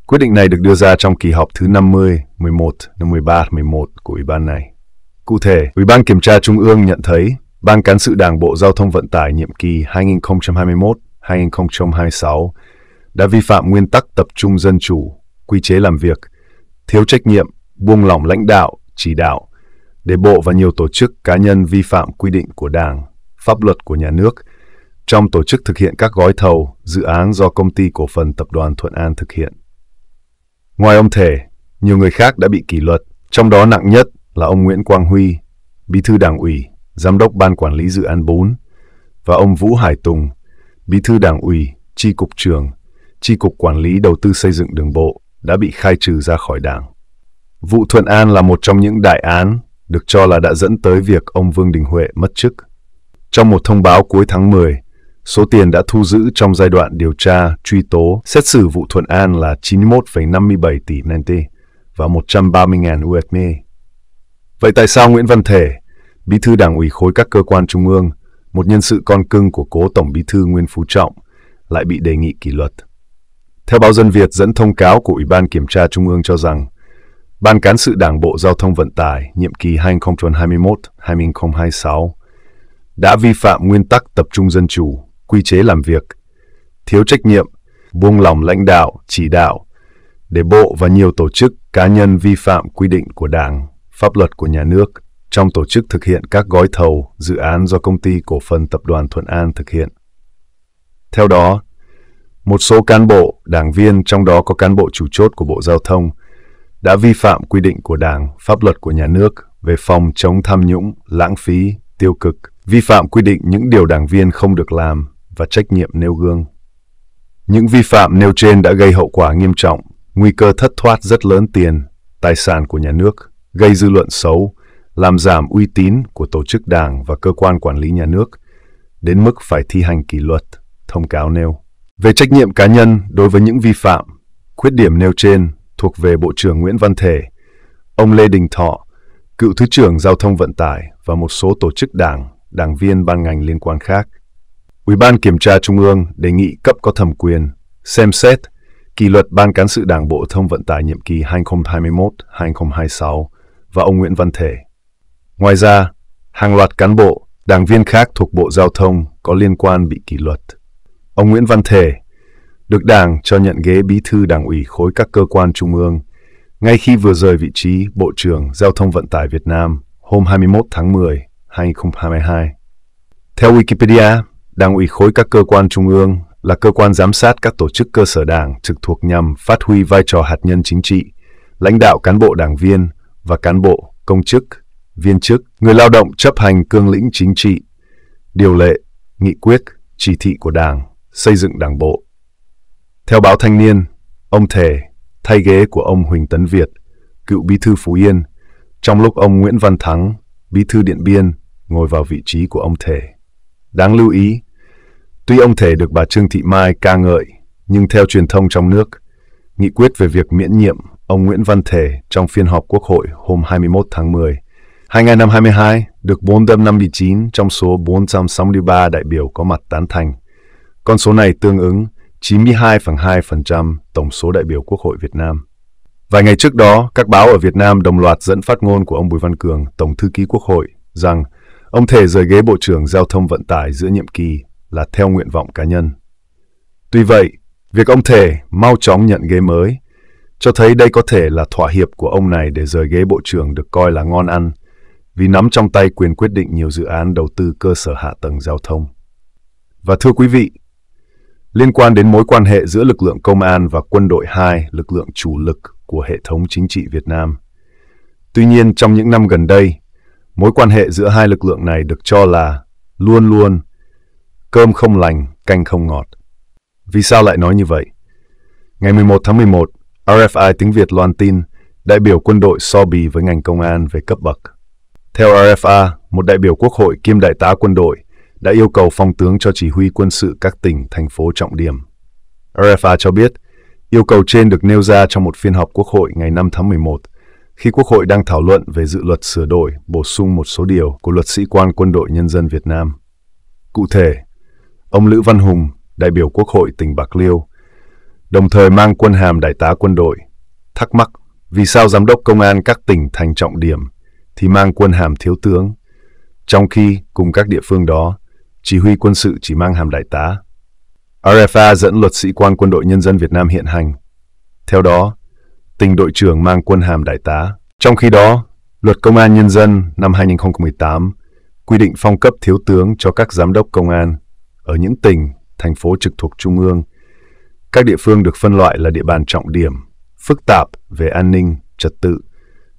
Quyết định này được đưa ra trong kỳ họp thứ 50, 11, 13, 11 của Ủy ban này. Cụ thể, Ủy ban Kiểm tra Trung ương nhận thấy Ban Cán sự Đảng Bộ Giao thông Vận tải nhiệm kỳ 2021-2026 đã vi phạm nguyên tắc tập trung dân chủ, quy chế làm việc, thiếu trách nhiệm, buông lỏng lãnh đạo, chỉ đạo, để bộ và nhiều tổ chức cá nhân vi phạm quy định của Đảng, pháp luật của nhà nước – trong tổ chức thực hiện các gói thầu, dự án do công ty cổ phần tập đoàn Thuận An thực hiện. Ngoài ông Thể, nhiều người khác đã bị kỷ luật, trong đó nặng nhất là ông Nguyễn Quang Huy, bí thư đảng ủy, giám đốc ban quản lý dự án 4, và ông Vũ Hải Tùng, bí thư đảng ủy, tri cục trường, tri cục quản lý đầu tư xây dựng đường bộ đã bị khai trừ ra khỏi đảng. Vụ Thuận An là một trong những đại án được cho là đã dẫn tới việc ông Vương Đình Huệ mất chức. Trong một thông báo cuối tháng 10, Số tiền đã thu giữ trong giai đoạn điều tra, truy tố, xét xử vụ Thuận An là 91,57 tỷ NT và 130.000 USD. Vậy tại sao Nguyễn Văn Thể, bí thư đảng ủy khối các cơ quan trung ương, một nhân sự con cưng của cố Tổng bí thư Nguyễn Phú Trọng, lại bị đề nghị kỷ luật? Theo báo Dân Việt dẫn thông cáo của Ủy ban Kiểm tra Trung ương cho rằng, Ban Cán sự Đảng Bộ Giao thông Vận tải nhiệm kỳ 2021-2026 đã vi phạm nguyên tắc tập trung dân chủ quy chế làm việc, thiếu trách nhiệm, buông lỏng lãnh đạo, chỉ đạo, để bộ và nhiều tổ chức cá nhân vi phạm quy định của Đảng, pháp luật của nhà nước trong tổ chức thực hiện các gói thầu, dự án do công ty cổ phần tập đoàn Thuận An thực hiện. Theo đó, một số cán bộ, đảng viên trong đó có cán bộ chủ chốt của Bộ Giao thông đã vi phạm quy định của Đảng, pháp luật của nhà nước về phòng chống tham nhũng, lãng phí, tiêu cực, vi phạm quy định những điều đảng viên không được làm và trách nhiệm nêu gương. Những vi phạm nêu trên đã gây hậu quả nghiêm trọng, nguy cơ thất thoát rất lớn tiền, tài sản của nhà nước, gây dư luận xấu, làm giảm uy tín của tổ chức đảng và cơ quan quản lý nhà nước, đến mức phải thi hành kỷ luật, thông cáo nêu. Về trách nhiệm cá nhân đối với những vi phạm, khuyết điểm nêu trên thuộc về Bộ trưởng Nguyễn Văn Thể, ông Lê Đình Thọ, cựu Thứ trưởng Giao thông Vận tải và một số tổ chức đảng, đảng viên ban ngành liên quan khác – Ủy ban Kiểm tra Trung ương đề nghị cấp có thẩm quyền xem xét kỷ luật Ban Cán sự Đảng Bộ Thông Vận tải nhiệm kỳ 2021-2026 và ông Nguyễn Văn Thể. Ngoài ra, hàng loạt cán bộ, đảng viên khác thuộc Bộ Giao thông có liên quan bị kỷ luật. Ông Nguyễn Văn Thể được Đảng cho nhận ghế bí thư Đảng ủy khối các cơ quan trung ương ngay khi vừa rời vị trí Bộ trưởng Giao thông Vận tải Việt Nam hôm 21 tháng 10, 2022. Theo Wikipedia, Đảng ủy khối các cơ quan trung ương là cơ quan giám sát các tổ chức cơ sở đảng trực thuộc nhằm phát huy vai trò hạt nhân chính trị, lãnh đạo cán bộ đảng viên và cán bộ, công chức, viên chức, người lao động chấp hành cương lĩnh chính trị, điều lệ, nghị quyết, chỉ thị của Đảng, xây dựng Đảng bộ. Theo báo Thanh niên, ông Thề thay ghế của ông Huỳnh Tấn Việt, cựu bí thư Phú Yên, trong lúc ông Nguyễn Văn Thắng, bí thư Điện Biên, ngồi vào vị trí của ông Thề. Đáng lưu ý, Tuy ông thể được bà Trương Thị Mai ca ngợi, nhưng theo truyền thông trong nước, nghị quyết về việc miễn nhiệm ông Nguyễn Văn Thể trong phiên họp Quốc hội hôm 21 tháng 10, hai ngày năm 22, được 459 trong số 463 đại biểu có mặt tán thành. Con số này tương ứng 92,2% tổng số đại biểu Quốc hội Việt Nam. Vài ngày trước đó, các báo ở Việt Nam đồng loạt dẫn phát ngôn của ông Bùi Văn Cường, Tổng thư ký Quốc hội, rằng ông Thể rời ghế Bộ trưởng Giao thông Vận tải giữa nhiệm kỳ là theo nguyện vọng cá nhân. Tuy vậy, việc ông Thể mau chóng nhận ghế mới cho thấy đây có thể là thỏa hiệp của ông này để rời ghế bộ trưởng được coi là ngon ăn vì nắm trong tay quyền quyết định nhiều dự án đầu tư cơ sở hạ tầng giao thông. Và thưa quý vị, liên quan đến mối quan hệ giữa lực lượng công an và quân đội hai lực lượng chủ lực của hệ thống chính trị Việt Nam. Tuy nhiên, trong những năm gần đây, mối quan hệ giữa hai lực lượng này được cho là luôn luôn Cơm không lành, canh không ngọt. Vì sao lại nói như vậy? Ngày 11 tháng 11, RFI tiếng Việt loan tin đại biểu quân đội so bì với ngành công an về cấp bậc. Theo RFA, một đại biểu quốc hội kiêm đại tá quân đội đã yêu cầu phong tướng cho chỉ huy quân sự các tỉnh, thành phố trọng điểm. RFA cho biết, yêu cầu trên được nêu ra trong một phiên họp quốc hội ngày 5 tháng 11, khi quốc hội đang thảo luận về dự luật sửa đổi, bổ sung một số điều của luật sĩ quan quân đội nhân dân Việt Nam. Cụ thể, ông Lữ Văn Hùng, đại biểu Quốc hội tỉnh Bạc Liêu, đồng thời mang quân hàm đại tá quân đội, thắc mắc vì sao giám đốc công an các tỉnh thành trọng điểm thì mang quân hàm thiếu tướng, trong khi cùng các địa phương đó, chỉ huy quân sự chỉ mang hàm đại tá. RFA dẫn luật sĩ quan quân đội nhân dân Việt Nam hiện hành. Theo đó, tỉnh đội trưởng mang quân hàm đại tá. Trong khi đó, luật công an nhân dân năm 2018 quy định phong cấp thiếu tướng cho các giám đốc công an ở những tỉnh, thành phố trực thuộc trung ương. Các địa phương được phân loại là địa bàn trọng điểm, phức tạp về an ninh, trật tự,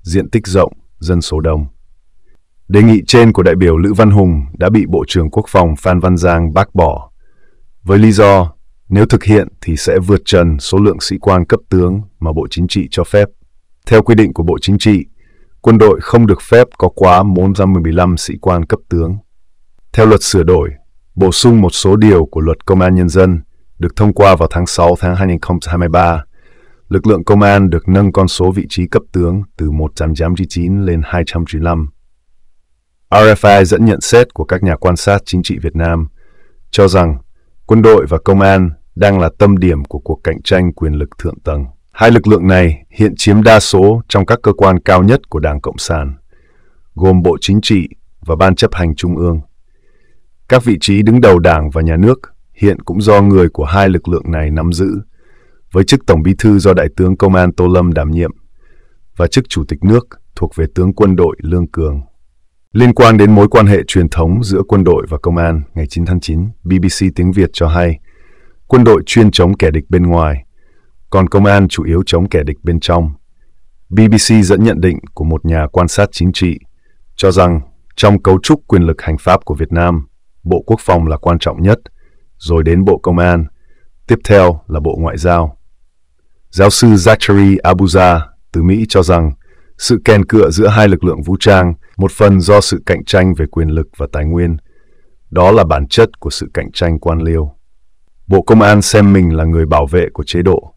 diện tích rộng, dân số đông. Đề nghị trên của đại biểu Lữ Văn Hùng đã bị Bộ trưởng Quốc phòng Phan Văn Giang bác bỏ với lý do nếu thực hiện thì sẽ vượt trần số lượng sĩ quan cấp tướng mà Bộ Chính trị cho phép. Theo quy định của Bộ Chính trị, quân đội không được phép có quá 415 sĩ quan cấp tướng. Theo luật sửa đổi, bổ sung một số điều của luật công an nhân dân được thông qua vào tháng 6 tháng 2023. Lực lượng công an được nâng con số vị trí cấp tướng từ 199 lên 295. RFI dẫn nhận xét của các nhà quan sát chính trị Việt Nam cho rằng quân đội và công an đang là tâm điểm của cuộc cạnh tranh quyền lực thượng tầng. Hai lực lượng này hiện chiếm đa số trong các cơ quan cao nhất của Đảng Cộng sản, gồm Bộ Chính trị và Ban chấp hành Trung ương. Các vị trí đứng đầu đảng và nhà nước hiện cũng do người của hai lực lượng này nắm giữ, với chức Tổng Bí thư do Đại tướng Công an Tô Lâm đảm nhiệm và chức Chủ tịch nước thuộc về tướng quân đội Lương Cường. Liên quan đến mối quan hệ truyền thống giữa quân đội và công an, ngày 9 tháng 9, BBC tiếng Việt cho hay, quân đội chuyên chống kẻ địch bên ngoài, còn công an chủ yếu chống kẻ địch bên trong. BBC dẫn nhận định của một nhà quan sát chính trị, cho rằng trong cấu trúc quyền lực hành pháp của Việt Nam, Bộ Quốc phòng là quan trọng nhất, rồi đến Bộ Công an, tiếp theo là Bộ Ngoại giao. Giáo sư Zachary Abuza từ Mỹ cho rằng sự kèn cựa giữa hai lực lượng vũ trang một phần do sự cạnh tranh về quyền lực và tài nguyên. Đó là bản chất của sự cạnh tranh quan liêu. Bộ Công an xem mình là người bảo vệ của chế độ.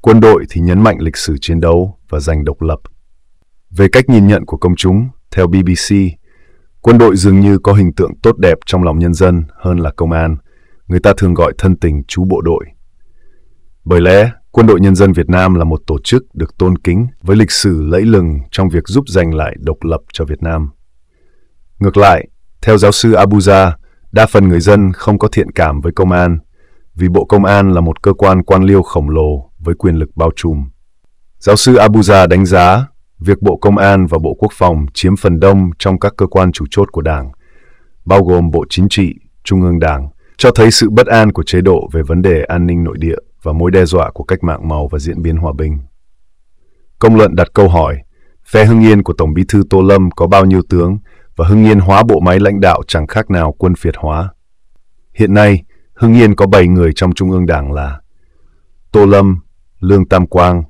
Quân đội thì nhấn mạnh lịch sử chiến đấu và giành độc lập. Về cách nhìn nhận của công chúng, theo BBC, Quân đội dường như có hình tượng tốt đẹp trong lòng nhân dân hơn là công an. Người ta thường gọi thân tình chú bộ đội. Bởi lẽ, Quân đội Nhân dân Việt Nam là một tổ chức được tôn kính với lịch sử lẫy lừng trong việc giúp giành lại độc lập cho Việt Nam. Ngược lại, theo giáo sư Abuja, đa phần người dân không có thiện cảm với công an vì Bộ Công an là một cơ quan quan liêu khổng lồ với quyền lực bao trùm. Giáo sư Abuja đánh giá việc Bộ Công an và Bộ Quốc phòng chiếm phần đông trong các cơ quan chủ chốt của Đảng, bao gồm Bộ Chính trị, Trung ương Đảng, cho thấy sự bất an của chế độ về vấn đề an ninh nội địa và mối đe dọa của cách mạng màu và diễn biến hòa bình. Công luận đặt câu hỏi, phe Hưng Yên của Tổng bí thư Tô Lâm có bao nhiêu tướng và Hưng Yên hóa bộ máy lãnh đạo chẳng khác nào quân phiệt hóa. Hiện nay, Hưng Yên có 7 người trong Trung ương Đảng là Tô Lâm, Lương Tam Quang,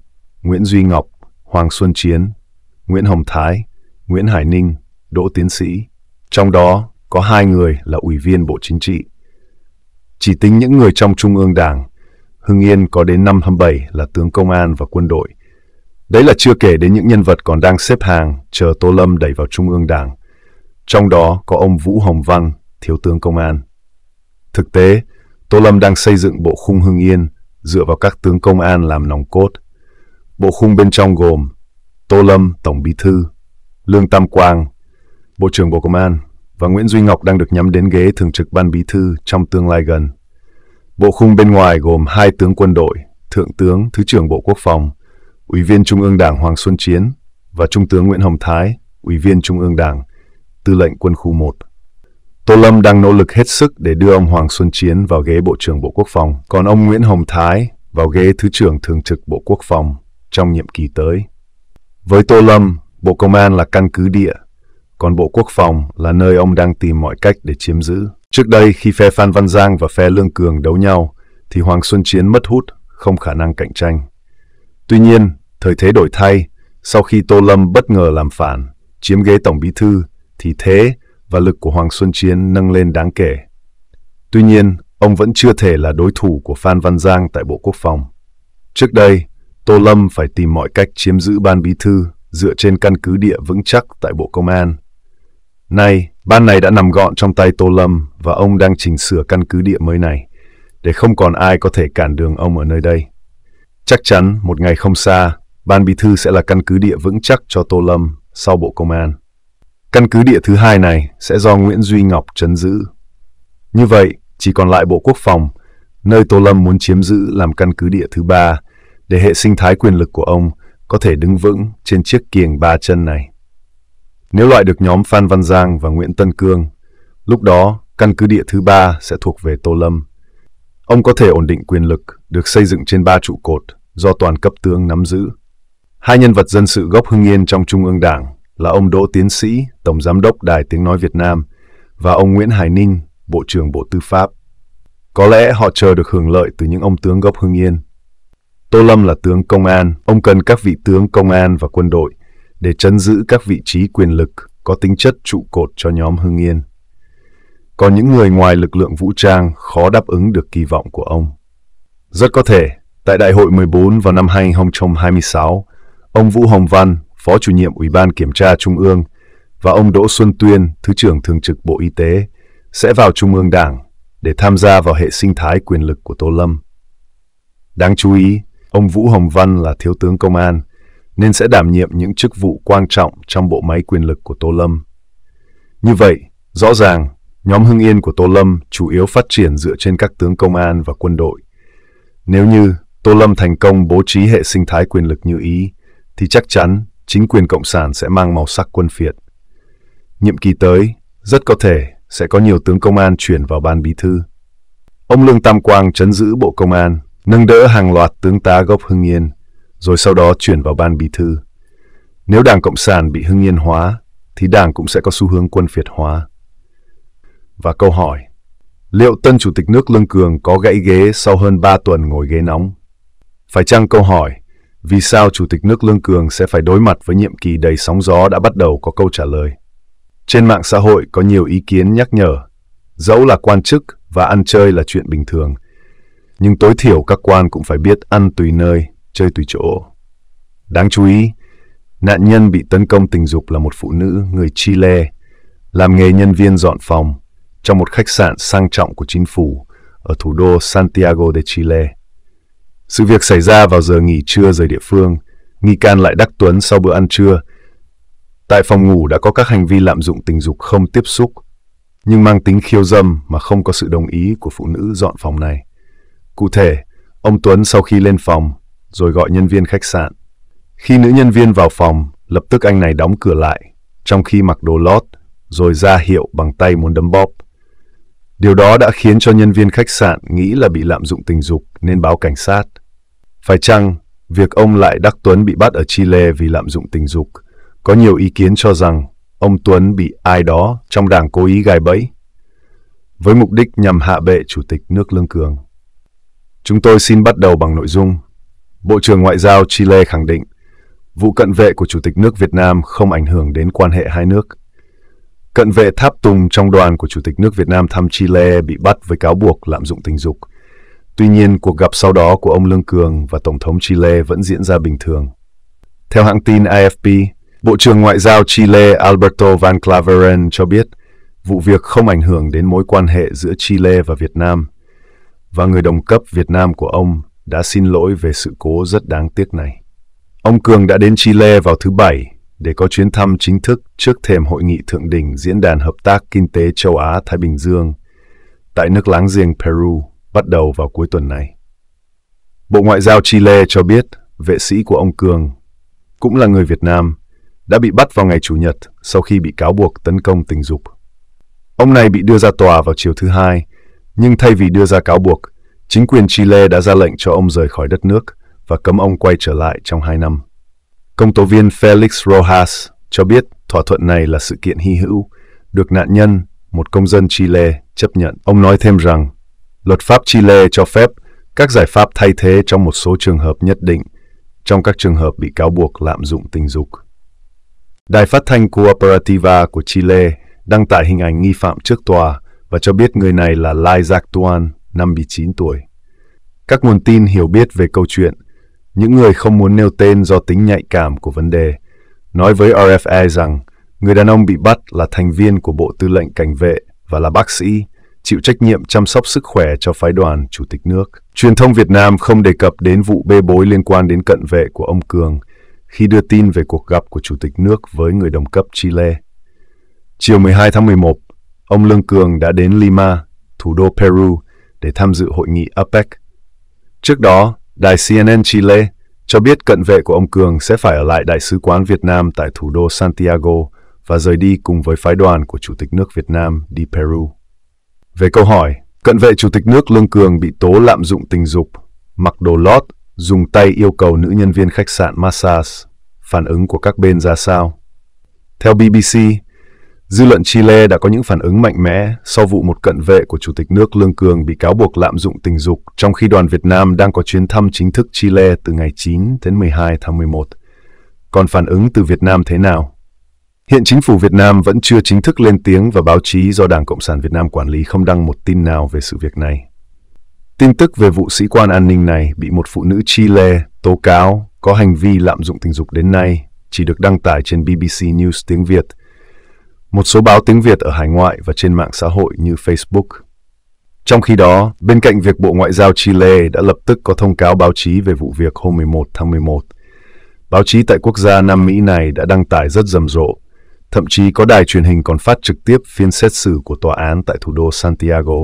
Nguyễn Duy Ngọc, Hoàng Xuân Chiến, Nguyễn Hồng Thái, Nguyễn Hải Ninh, Đỗ Tiến Sĩ. Trong đó có hai người là ủy viên Bộ Chính trị. Chỉ tính những người trong Trung ương Đảng, Hưng Yên có đến năm 527 là tướng công an và quân đội. Đấy là chưa kể đến những nhân vật còn đang xếp hàng chờ Tô Lâm đẩy vào Trung ương Đảng. Trong đó có ông Vũ Hồng Văn, Thiếu tướng Công an. Thực tế, Tô Lâm đang xây dựng bộ khung Hưng Yên dựa vào các tướng công an làm nòng cốt. Bộ khung bên trong gồm Tô Lâm, Tổng Bí Thư, Lương Tam Quang, Bộ trưởng Bộ Công an và Nguyễn Duy Ngọc đang được nhắm đến ghế thường trực Ban Bí Thư trong tương lai gần. Bộ khung bên ngoài gồm hai tướng quân đội, Thượng tướng Thứ trưởng Bộ Quốc phòng, Ủy viên Trung ương Đảng Hoàng Xuân Chiến và Trung tướng Nguyễn Hồng Thái, Ủy viên Trung ương Đảng, Tư lệnh Quân khu 1. Tô Lâm đang nỗ lực hết sức để đưa ông Hoàng Xuân Chiến vào ghế Bộ trưởng Bộ Quốc phòng, còn ông Nguyễn Hồng Thái vào ghế Thứ trưởng Thường trực Bộ Quốc phòng trong nhiệm kỳ tới. Với Tô Lâm, Bộ Công an là căn cứ địa, còn Bộ Quốc phòng là nơi ông đang tìm mọi cách để chiếm giữ. Trước đây, khi phe Phan Văn Giang và phe Lương Cường đấu nhau, thì Hoàng Xuân Chiến mất hút, không khả năng cạnh tranh. Tuy nhiên, thời thế đổi thay, sau khi Tô Lâm bất ngờ làm phản, chiếm ghế Tổng Bí Thư, thì thế và lực của Hoàng Xuân Chiến nâng lên đáng kể. Tuy nhiên, ông vẫn chưa thể là đối thủ của Phan Văn Giang tại Bộ Quốc phòng. Trước đây, Tô Lâm phải tìm mọi cách chiếm giữ ban bí thư dựa trên căn cứ địa vững chắc tại Bộ Công an. Nay, ban này đã nằm gọn trong tay Tô Lâm và ông đang chỉnh sửa căn cứ địa mới này để không còn ai có thể cản đường ông ở nơi đây. Chắc chắn một ngày không xa, ban bí thư sẽ là căn cứ địa vững chắc cho Tô Lâm sau Bộ Công an. Căn cứ địa thứ hai này sẽ do Nguyễn Duy Ngọc trấn giữ. Như vậy, chỉ còn lại Bộ Quốc phòng, nơi Tô Lâm muốn chiếm giữ làm căn cứ địa thứ ba để hệ sinh thái quyền lực của ông có thể đứng vững trên chiếc kiềng ba chân này. Nếu loại được nhóm Phan Văn Giang và Nguyễn Tân Cương, lúc đó căn cứ địa thứ ba sẽ thuộc về Tô Lâm. Ông có thể ổn định quyền lực được xây dựng trên ba trụ cột do toàn cấp tướng nắm giữ. Hai nhân vật dân sự gốc Hưng Yên trong Trung ương Đảng là ông Đỗ Tiến Sĩ, Tổng Giám đốc Đài Tiếng Nói Việt Nam, và ông Nguyễn Hải Ninh, Bộ trưởng Bộ Tư pháp. Có lẽ họ chờ được hưởng lợi từ những ông tướng gốc Hưng Yên. Tô Lâm là tướng công an, ông cần các vị tướng công an và quân đội để trấn giữ các vị trí quyền lực có tính chất trụ cột cho nhóm Hưng Yên. Còn những người ngoài lực lượng vũ trang khó đáp ứng được kỳ vọng của ông. Rất có thể, tại Đại hội 14 vào năm 2026, ông Vũ Hồng Văn, Phó chủ nhiệm Ủy ban Kiểm tra Trung ương và ông Đỗ Xuân Tuyên, Thứ trưởng Thường trực Bộ Y tế, sẽ vào Trung ương Đảng để tham gia vào hệ sinh thái quyền lực của Tô Lâm. Đáng chú ý, Ông Vũ Hồng Văn là thiếu tướng công an, nên sẽ đảm nhiệm những chức vụ quan trọng trong bộ máy quyền lực của Tô Lâm. Như vậy, rõ ràng, nhóm Hưng Yên của Tô Lâm chủ yếu phát triển dựa trên các tướng công an và quân đội. Nếu như Tô Lâm thành công bố trí hệ sinh thái quyền lực như ý, thì chắc chắn chính quyền Cộng sản sẽ mang màu sắc quân phiệt. Nhiệm kỳ tới, rất có thể sẽ có nhiều tướng công an chuyển vào ban bí thư. Ông Lương Tam Quang chấn giữ Bộ Công an nâng đỡ hàng loạt tướng tá gốc Hưng Yên, rồi sau đó chuyển vào ban bí thư. Nếu Đảng Cộng sản bị Hưng Yên hóa, thì Đảng cũng sẽ có xu hướng quân phiệt hóa. Và câu hỏi, liệu tân chủ tịch nước Lương Cường có gãy ghế sau hơn 3 tuần ngồi ghế nóng? Phải chăng câu hỏi, vì sao chủ tịch nước Lương Cường sẽ phải đối mặt với nhiệm kỳ đầy sóng gió đã bắt đầu có câu trả lời? Trên mạng xã hội có nhiều ý kiến nhắc nhở, dẫu là quan chức và ăn chơi là chuyện bình thường – nhưng tối thiểu các quan cũng phải biết ăn tùy nơi, chơi tùy chỗ. Đáng chú ý, nạn nhân bị tấn công tình dục là một phụ nữ người Chile, làm nghề nhân viên dọn phòng trong một khách sạn sang trọng của chính phủ ở thủ đô Santiago de Chile. Sự việc xảy ra vào giờ nghỉ trưa rời địa phương, nghi can lại đắc Tuấn sau bữa ăn trưa. Tại phòng ngủ đã có các hành vi lạm dụng tình dục không tiếp xúc, nhưng mang tính khiêu dâm mà không có sự đồng ý của phụ nữ dọn phòng này. Cụ thể, ông Tuấn sau khi lên phòng, rồi gọi nhân viên khách sạn. Khi nữ nhân viên vào phòng, lập tức anh này đóng cửa lại, trong khi mặc đồ lót, rồi ra hiệu bằng tay muốn đấm bóp. Điều đó đã khiến cho nhân viên khách sạn nghĩ là bị lạm dụng tình dục nên báo cảnh sát. Phải chăng, việc ông Lại Đắc Tuấn bị bắt ở Chile vì lạm dụng tình dục, có nhiều ý kiến cho rằng ông Tuấn bị ai đó trong đảng cố ý gài bẫy, với mục đích nhằm hạ bệ Chủ tịch nước Lương Cường. Chúng tôi xin bắt đầu bằng nội dung. Bộ trưởng Ngoại giao Chile khẳng định vụ cận vệ của Chủ tịch nước Việt Nam không ảnh hưởng đến quan hệ hai nước. Cận vệ Tháp Tùng trong đoàn của Chủ tịch nước Việt Nam thăm Chile bị bắt với cáo buộc lạm dụng tình dục. Tuy nhiên, cuộc gặp sau đó của ông Lương Cường và Tổng thống Chile vẫn diễn ra bình thường. Theo hãng tin AFP, Bộ trưởng Ngoại giao Chile Alberto Van Claveren cho biết vụ việc không ảnh hưởng đến mối quan hệ giữa Chile và Việt Nam và người đồng cấp Việt Nam của ông đã xin lỗi về sự cố rất đáng tiếc này. Ông Cường đã đến Chile vào thứ Bảy để có chuyến thăm chính thức trước thềm hội nghị thượng đỉnh Diễn đàn Hợp tác Kinh tế Châu Á-Thái Bình Dương tại nước láng giềng Peru bắt đầu vào cuối tuần này. Bộ Ngoại giao Chile cho biết vệ sĩ của ông Cường, cũng là người Việt Nam, đã bị bắt vào ngày Chủ nhật sau khi bị cáo buộc tấn công tình dục. Ông này bị đưa ra tòa vào chiều thứ Hai nhưng thay vì đưa ra cáo buộc, chính quyền Chile đã ra lệnh cho ông rời khỏi đất nước và cấm ông quay trở lại trong hai năm. Công tố viên Felix Rojas cho biết thỏa thuận này là sự kiện hy hữu, được nạn nhân, một công dân Chile, chấp nhận. Ông nói thêm rằng, luật pháp Chile cho phép các giải pháp thay thế trong một số trường hợp nhất định, trong các trường hợp bị cáo buộc lạm dụng tình dục. Đài phát thanh Cooperativa của Chile đăng tải hình ảnh nghi phạm trước tòa và cho biết người này là Lai Giác Tuan, 59 tuổi. Các nguồn tin hiểu biết về câu chuyện, những người không muốn nêu tên do tính nhạy cảm của vấn đề, nói với RFA rằng người đàn ông bị bắt là thành viên của Bộ Tư lệnh Cảnh vệ và là bác sĩ, chịu trách nhiệm chăm sóc sức khỏe cho phái đoàn Chủ tịch nước. Truyền thông Việt Nam không đề cập đến vụ bê bối liên quan đến cận vệ của ông Cường khi đưa tin về cuộc gặp của Chủ tịch nước với người đồng cấp Chile. Chiều 12 tháng 11, ông Lương Cường đã đến Lima, thủ đô Peru, để tham dự hội nghị APEC. Trước đó, đài CNN Chile cho biết cận vệ của ông Cường sẽ phải ở lại Đại sứ quán Việt Nam tại thủ đô Santiago và rời đi cùng với phái đoàn của Chủ tịch nước Việt Nam đi Peru. Về câu hỏi, cận vệ Chủ tịch nước Lương Cường bị tố lạm dụng tình dục, mặc đồ lót, dùng tay yêu cầu nữ nhân viên khách sạn massage, phản ứng của các bên ra sao? Theo BBC, Dư luận Chile đã có những phản ứng mạnh mẽ sau vụ một cận vệ của Chủ tịch nước Lương Cường bị cáo buộc lạm dụng tình dục trong khi đoàn Việt Nam đang có chuyến thăm chính thức Chile từ ngày 9 đến 12 tháng 11. Còn phản ứng từ Việt Nam thế nào? Hiện chính phủ Việt Nam vẫn chưa chính thức lên tiếng và báo chí do Đảng Cộng sản Việt Nam quản lý không đăng một tin nào về sự việc này. Tin tức về vụ sĩ quan an ninh này bị một phụ nữ Chile tố cáo có hành vi lạm dụng tình dục đến nay chỉ được đăng tải trên BBC News tiếng Việt – một số báo tiếng Việt ở hải ngoại và trên mạng xã hội như Facebook. Trong khi đó, bên cạnh việc Bộ Ngoại giao Chile đã lập tức có thông cáo báo chí về vụ việc hôm 11 tháng 11, báo chí tại quốc gia Nam Mỹ này đã đăng tải rất rầm rộ. Thậm chí có đài truyền hình còn phát trực tiếp phiên xét xử của tòa án tại thủ đô Santiago.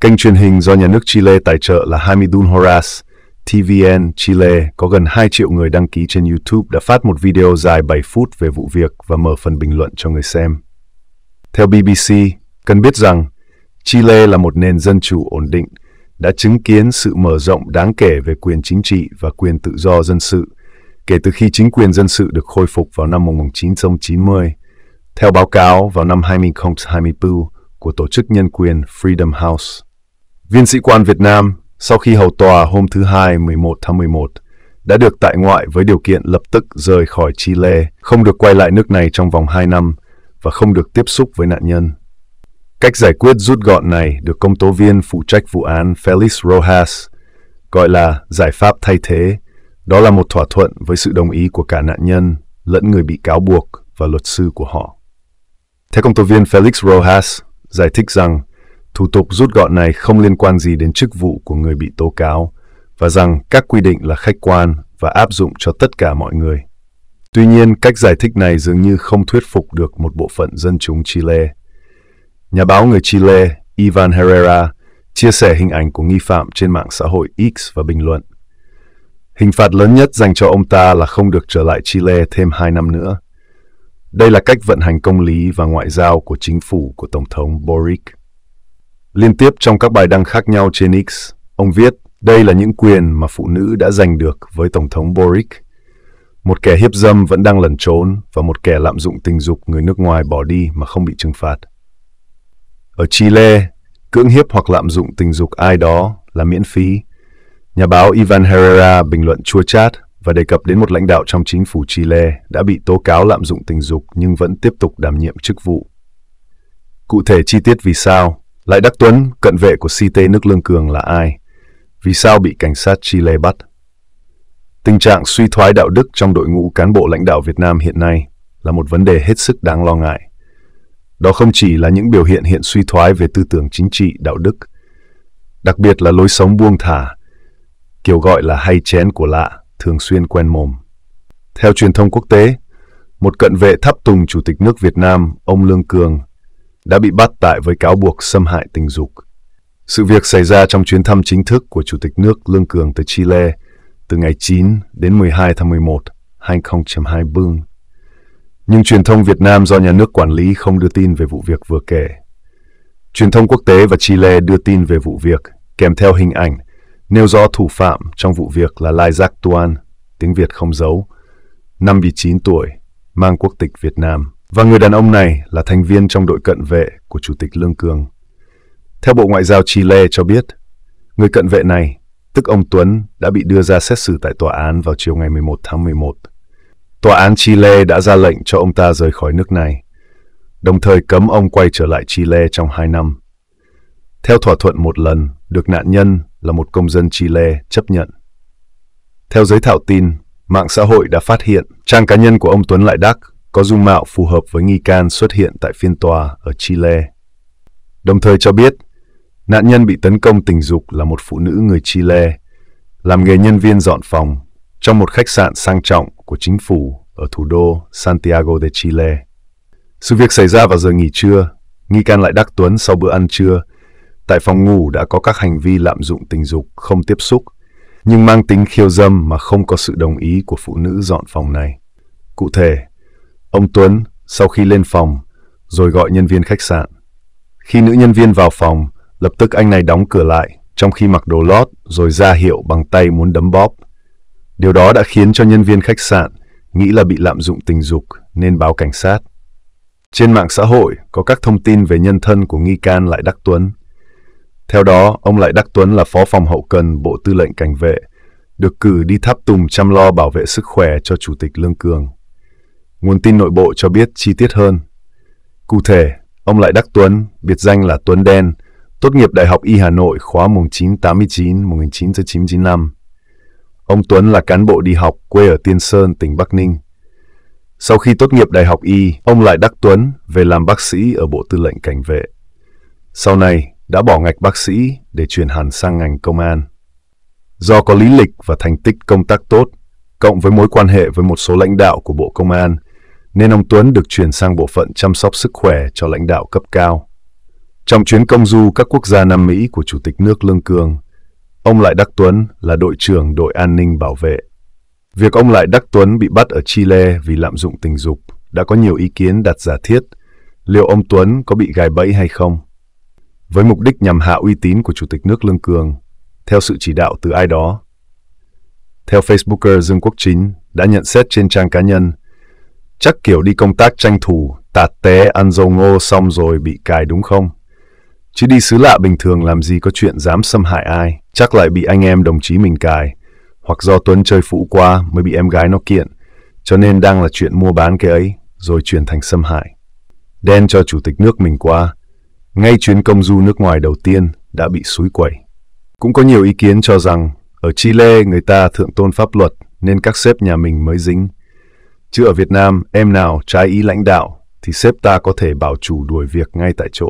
Kênh truyền hình do nhà nước Chile tài trợ là Hamidun Horas, TVN Chile có gần 2 triệu người đăng ký trên YouTube đã phát một video dài 7 phút về vụ việc và mở phần bình luận cho người xem. Theo BBC, cần biết rằng Chile là một nền dân chủ ổn định, đã chứng kiến sự mở rộng đáng kể về quyền chính trị và quyền tự do dân sự kể từ khi chính quyền dân sự được khôi phục vào năm 1990. Theo báo cáo vào năm 2024 của Tổ chức Nhân quyền Freedom House, viên sĩ quan Việt Nam sau khi hầu tòa hôm thứ Hai 11 tháng 11, đã được tại ngoại với điều kiện lập tức rời khỏi Chile, không được quay lại nước này trong vòng 2 năm và không được tiếp xúc với nạn nhân. Cách giải quyết rút gọn này được công tố viên phụ trách vụ án Felix Rojas gọi là giải pháp thay thế. Đó là một thỏa thuận với sự đồng ý của cả nạn nhân lẫn người bị cáo buộc và luật sư của họ. Theo công tố viên Felix Rojas, giải thích rằng thủ tục rút gọn này không liên quan gì đến chức vụ của người bị tố cáo và rằng các quy định là khách quan và áp dụng cho tất cả mọi người. Tuy nhiên, cách giải thích này dường như không thuyết phục được một bộ phận dân chúng Chile. Nhà báo người Chile Ivan Herrera chia sẻ hình ảnh của nghi phạm trên mạng xã hội X và bình luận. Hình phạt lớn nhất dành cho ông ta là không được trở lại Chile thêm 2 năm nữa. Đây là cách vận hành công lý và ngoại giao của chính phủ của Tổng thống Boric. Liên tiếp trong các bài đăng khác nhau trên X, ông viết đây là những quyền mà phụ nữ đã giành được với Tổng thống Boric. Một kẻ hiếp dâm vẫn đang lẩn trốn và một kẻ lạm dụng tình dục người nước ngoài bỏ đi mà không bị trừng phạt. Ở Chile, cưỡng hiếp hoặc lạm dụng tình dục ai đó là miễn phí. Nhà báo Ivan Herrera bình luận chua chát và đề cập đến một lãnh đạo trong chính phủ Chile đã bị tố cáo lạm dụng tình dục nhưng vẫn tiếp tục đảm nhiệm chức vụ. Cụ thể chi tiết vì sao lại Đắc Tuấn, cận vệ của CT nước Lương Cường là ai? Vì sao bị cảnh sát Chile bắt? Tình trạng suy thoái đạo đức trong đội ngũ cán bộ lãnh đạo Việt Nam hiện nay là một vấn đề hết sức đáng lo ngại. Đó không chỉ là những biểu hiện hiện suy thoái về tư tưởng chính trị, đạo đức, đặc biệt là lối sống buông thả, kiểu gọi là hay chén của lạ, thường xuyên quen mồm. Theo truyền thông quốc tế, một cận vệ tháp tùng Chủ tịch nước Việt Nam, ông Lương Cường, đã bị bắt tại với cáo buộc xâm hại tình dục. Sự việc xảy ra trong chuyến thăm chính thức của Chủ tịch nước Lương Cường tới Chile từ ngày 9 đến 12 tháng 11, 2020. Nhưng truyền thông Việt Nam do nhà nước quản lý không đưa tin về vụ việc vừa kể. Truyền thông quốc tế và Chile đưa tin về vụ việc kèm theo hình ảnh nêu rõ thủ phạm trong vụ việc là Lai Giác Tuan, tiếng Việt không giấu, năm 59 tuổi, mang quốc tịch Việt Nam. Và người đàn ông này là thành viên trong đội cận vệ của Chủ tịch Lương Cường. Theo Bộ Ngoại giao Chile cho biết, người cận vệ này, tức ông Tuấn, đã bị đưa ra xét xử tại tòa án vào chiều ngày 11 tháng 11. Tòa án Chile đã ra lệnh cho ông ta rời khỏi nước này, đồng thời cấm ông quay trở lại Chile trong hai năm. Theo thỏa thuận một lần, được nạn nhân là một công dân Chile chấp nhận. Theo giới thạo tin, mạng xã hội đã phát hiện trang cá nhân của ông Tuấn lại đắc có dung mạo phù hợp với nghi can xuất hiện tại phiên tòa ở Chile. Đồng thời cho biết, nạn nhân bị tấn công tình dục là một phụ nữ người Chile, làm nghề nhân viên dọn phòng trong một khách sạn sang trọng của chính phủ ở thủ đô Santiago de Chile. Sự việc xảy ra vào giờ nghỉ trưa, nghi can lại đắc Tuấn sau bữa ăn trưa. Tại phòng ngủ đã có các hành vi lạm dụng tình dục không tiếp xúc, nhưng mang tính khiêu dâm mà không có sự đồng ý của phụ nữ dọn phòng này. Cụ thể, Ông Tuấn sau khi lên phòng rồi gọi nhân viên khách sạn. Khi nữ nhân viên vào phòng, lập tức anh này đóng cửa lại trong khi mặc đồ lót rồi ra hiệu bằng tay muốn đấm bóp. Điều đó đã khiến cho nhân viên khách sạn nghĩ là bị lạm dụng tình dục nên báo cảnh sát. Trên mạng xã hội có các thông tin về nhân thân của nghi can Lại Đắc Tuấn. Theo đó, ông Lại Đắc Tuấn là phó phòng hậu cần Bộ Tư lệnh Cảnh vệ, được cử đi tháp tùng chăm lo bảo vệ sức khỏe cho Chủ tịch Lương Cường. Nguồn tin nội bộ cho biết chi tiết hơn. Cụ thể, ông Lại Đắc Tuấn, biệt danh là Tuấn Đen, tốt nghiệp Đại học Y Hà Nội khóa 1989-1995. Ông Tuấn là cán bộ đi học quê ở Tiên Sơn, tỉnh Bắc Ninh. Sau khi tốt nghiệp Đại học Y, ông Lại Đắc Tuấn về làm bác sĩ ở Bộ Tư lệnh Cảnh vệ. Sau này, đã bỏ ngạch bác sĩ để chuyển hẳn sang ngành công an. Do có lý lịch và thành tích công tác tốt, cộng với mối quan hệ với một số lãnh đạo của Bộ Công an, nên ông Tuấn được chuyển sang bộ phận chăm sóc sức khỏe cho lãnh đạo cấp cao. Trong chuyến công du các quốc gia Nam Mỹ của Chủ tịch nước Lương Cường, ông Lại Đắc Tuấn là đội trưởng đội an ninh bảo vệ. Việc ông Lại Đắc Tuấn bị bắt ở Chile vì lạm dụng tình dục đã có nhiều ý kiến đặt giả thiết liệu ông Tuấn có bị gài bẫy hay không. Với mục đích nhằm hạ uy tín của Chủ tịch nước Lương Cường, theo sự chỉ đạo từ ai đó. Theo Facebooker Dương Quốc Chính đã nhận xét trên trang cá nhân, Chắc kiểu đi công tác tranh thủ, tạt té, ăn dầu ngô xong rồi bị cài đúng không? Chứ đi xứ lạ bình thường làm gì có chuyện dám xâm hại ai, chắc lại bị anh em đồng chí mình cài. Hoặc do Tuấn chơi phụ qua mới bị em gái nó kiện, cho nên đang là chuyện mua bán cái ấy, rồi chuyển thành xâm hại. Đen cho chủ tịch nước mình qua, ngay chuyến công du nước ngoài đầu tiên đã bị suối quẩy. Cũng có nhiều ý kiến cho rằng, ở Chile người ta thượng tôn pháp luật nên các sếp nhà mình mới dính, Chứ ở Việt Nam, em nào trái ý lãnh đạo thì sếp ta có thể bảo chủ đuổi việc ngay tại chỗ.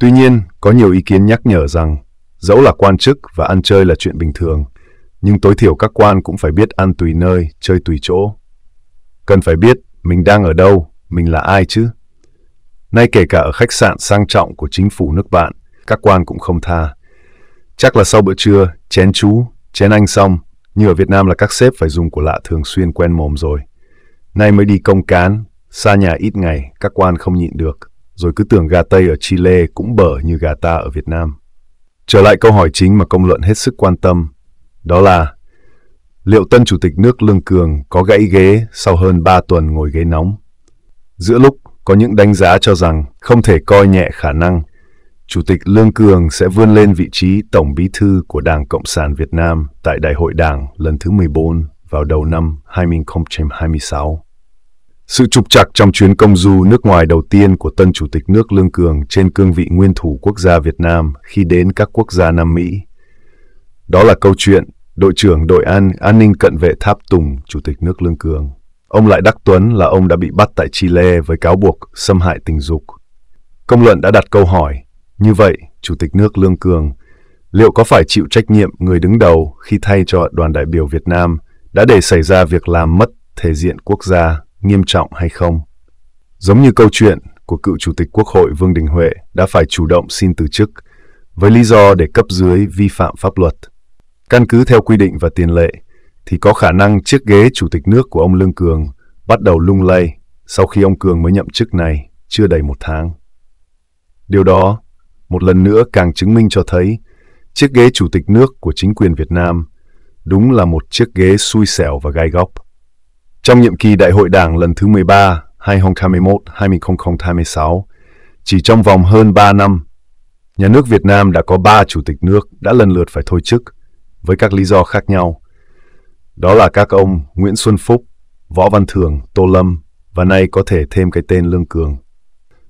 Tuy nhiên, có nhiều ý kiến nhắc nhở rằng, dẫu là quan chức và ăn chơi là chuyện bình thường, nhưng tối thiểu các quan cũng phải biết ăn tùy nơi, chơi tùy chỗ. Cần phải biết mình đang ở đâu, mình là ai chứ. Nay kể cả ở khách sạn sang trọng của chính phủ nước bạn, các quan cũng không tha. Chắc là sau bữa trưa, chén chú, chén anh xong, như ở Việt Nam là các sếp phải dùng của lạ thường xuyên quen mồm rồi. Nay mới đi công cán, xa nhà ít ngày, các quan không nhịn được, rồi cứ tưởng gà Tây ở Chile cũng bở như gà ta ở Việt Nam. Trở lại câu hỏi chính mà công luận hết sức quan tâm, đó là liệu tân chủ tịch nước Lương Cường có gãy ghế sau hơn 3 tuần ngồi ghế nóng? Giữa lúc có những đánh giá cho rằng không thể coi nhẹ khả năng Chủ tịch Lương Cường sẽ vươn lên vị trí Tổng Bí thư của Đảng Cộng sản Việt Nam tại Đại hội Đảng lần thứ 14 vào đầu năm 2026. Sự trục trặc trong chuyến công du nước ngoài đầu tiên của tân chủ tịch nước Lương Cường trên cương vị nguyên thủ quốc gia Việt Nam khi đến các quốc gia Nam Mỹ. Đó là câu chuyện đội trưởng đội an an ninh cận vệ Tháp Tùng, chủ tịch nước Lương Cường. Ông lại Đắc Tuấn là ông đã bị bắt tại Chile với cáo buộc xâm hại tình dục. Công luận đã đặt câu hỏi, như vậy, chủ tịch nước Lương Cường liệu có phải chịu trách nhiệm người đứng đầu khi thay cho đoàn đại biểu Việt Nam đã để xảy ra việc làm mất thể diện quốc gia nghiêm trọng hay không. Giống như câu chuyện của cựu Chủ tịch Quốc hội Vương Đình Huệ đã phải chủ động xin từ chức với lý do để cấp dưới vi phạm pháp luật. Căn cứ theo quy định và tiền lệ, thì có khả năng chiếc ghế Chủ tịch nước của ông Lương Cường bắt đầu lung lay sau khi ông Cường mới nhậm chức này chưa đầy một tháng. Điều đó, một lần nữa càng chứng minh cho thấy chiếc ghế Chủ tịch nước của chính quyền Việt Nam đúng là một chiếc ghế xui xẻo và gai góc. Trong nhiệm kỳ Đại hội Đảng lần thứ 13 2021-2026, chỉ trong vòng hơn 3 năm, nhà nước Việt Nam đã có 3 chủ tịch nước đã lần lượt phải thôi chức với các lý do khác nhau. Đó là các ông Nguyễn Xuân Phúc, Võ Văn thường, Tô Lâm và nay có thể thêm cái tên Lương Cường.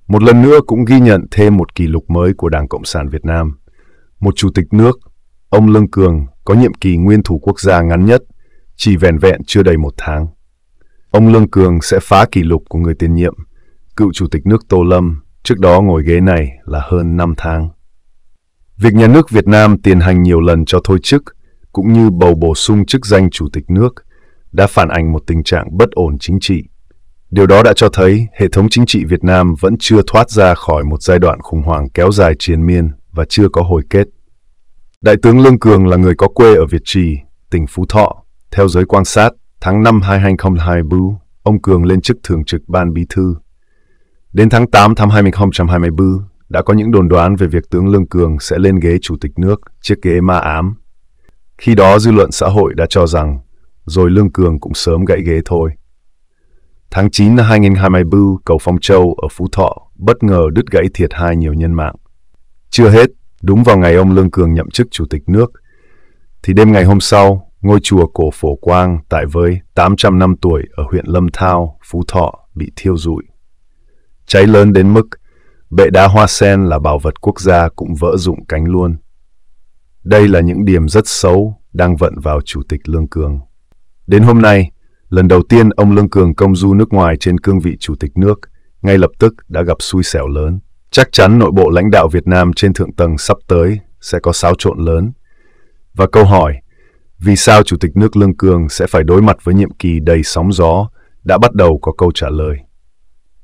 Một lần nữa cũng ghi nhận thêm một kỷ lục mới của Đảng Cộng sản Việt Nam. Một chủ tịch nước, ông Lương Cường có nhiệm kỳ nguyên thủ quốc gia ngắn nhất, chỉ vẻn vẹn chưa đầy một tháng. Ông Lương Cường sẽ phá kỷ lục của người tiền nhiệm, cựu chủ tịch nước Tô Lâm, trước đó ngồi ghế này là hơn 5 tháng. Việc nhà nước Việt Nam tiến hành nhiều lần cho thôi chức, cũng như bầu bổ sung chức danh chủ tịch nước, đã phản ảnh một tình trạng bất ổn chính trị. Điều đó đã cho thấy hệ thống chính trị Việt Nam vẫn chưa thoát ra khỏi một giai đoạn khủng hoảng kéo dài triền miên và chưa có hồi kết. Đại tướng Lương Cường là người có quê ở Việt Trì, tỉnh Phú Thọ. Theo giới quan sát, Tháng 5 2024, ông Cường lên chức thường trực ban bí thư. Đến tháng 8 năm 2024, đã có những đồn đoán về việc tướng Lương Cường sẽ lên ghế chủ tịch nước, chiếc ghế ma ám. Khi đó dư luận xã hội đã cho rằng, rồi Lương Cường cũng sớm gãy ghế thôi. Tháng 9 năm 2024, cầu Phong Châu ở Phú Thọ bất ngờ đứt gãy thiệt hại nhiều nhân mạng. Chưa hết, đúng vào ngày ông Lương Cường nhậm chức chủ tịch nước, thì đêm ngày hôm sau, Ngôi chùa cổ Phổ Quang tại với 800 năm tuổi ở huyện Lâm Thao, Phú Thọ bị thiêu rụi. Cháy lớn đến mức bệ đá hoa sen là bảo vật quốc gia cũng vỡ rụng cánh luôn. Đây là những điểm rất xấu đang vận vào Chủ tịch Lương Cường. Đến hôm nay, lần đầu tiên ông Lương Cường công du nước ngoài trên cương vị Chủ tịch nước, ngay lập tức đã gặp xui xẻo lớn. Chắc chắn nội bộ lãnh đạo Việt Nam trên thượng tầng sắp tới sẽ có xáo trộn lớn. Và câu hỏi vì sao Chủ tịch nước Lương Cường sẽ phải đối mặt với nhiệm kỳ đầy sóng gió đã bắt đầu có câu trả lời.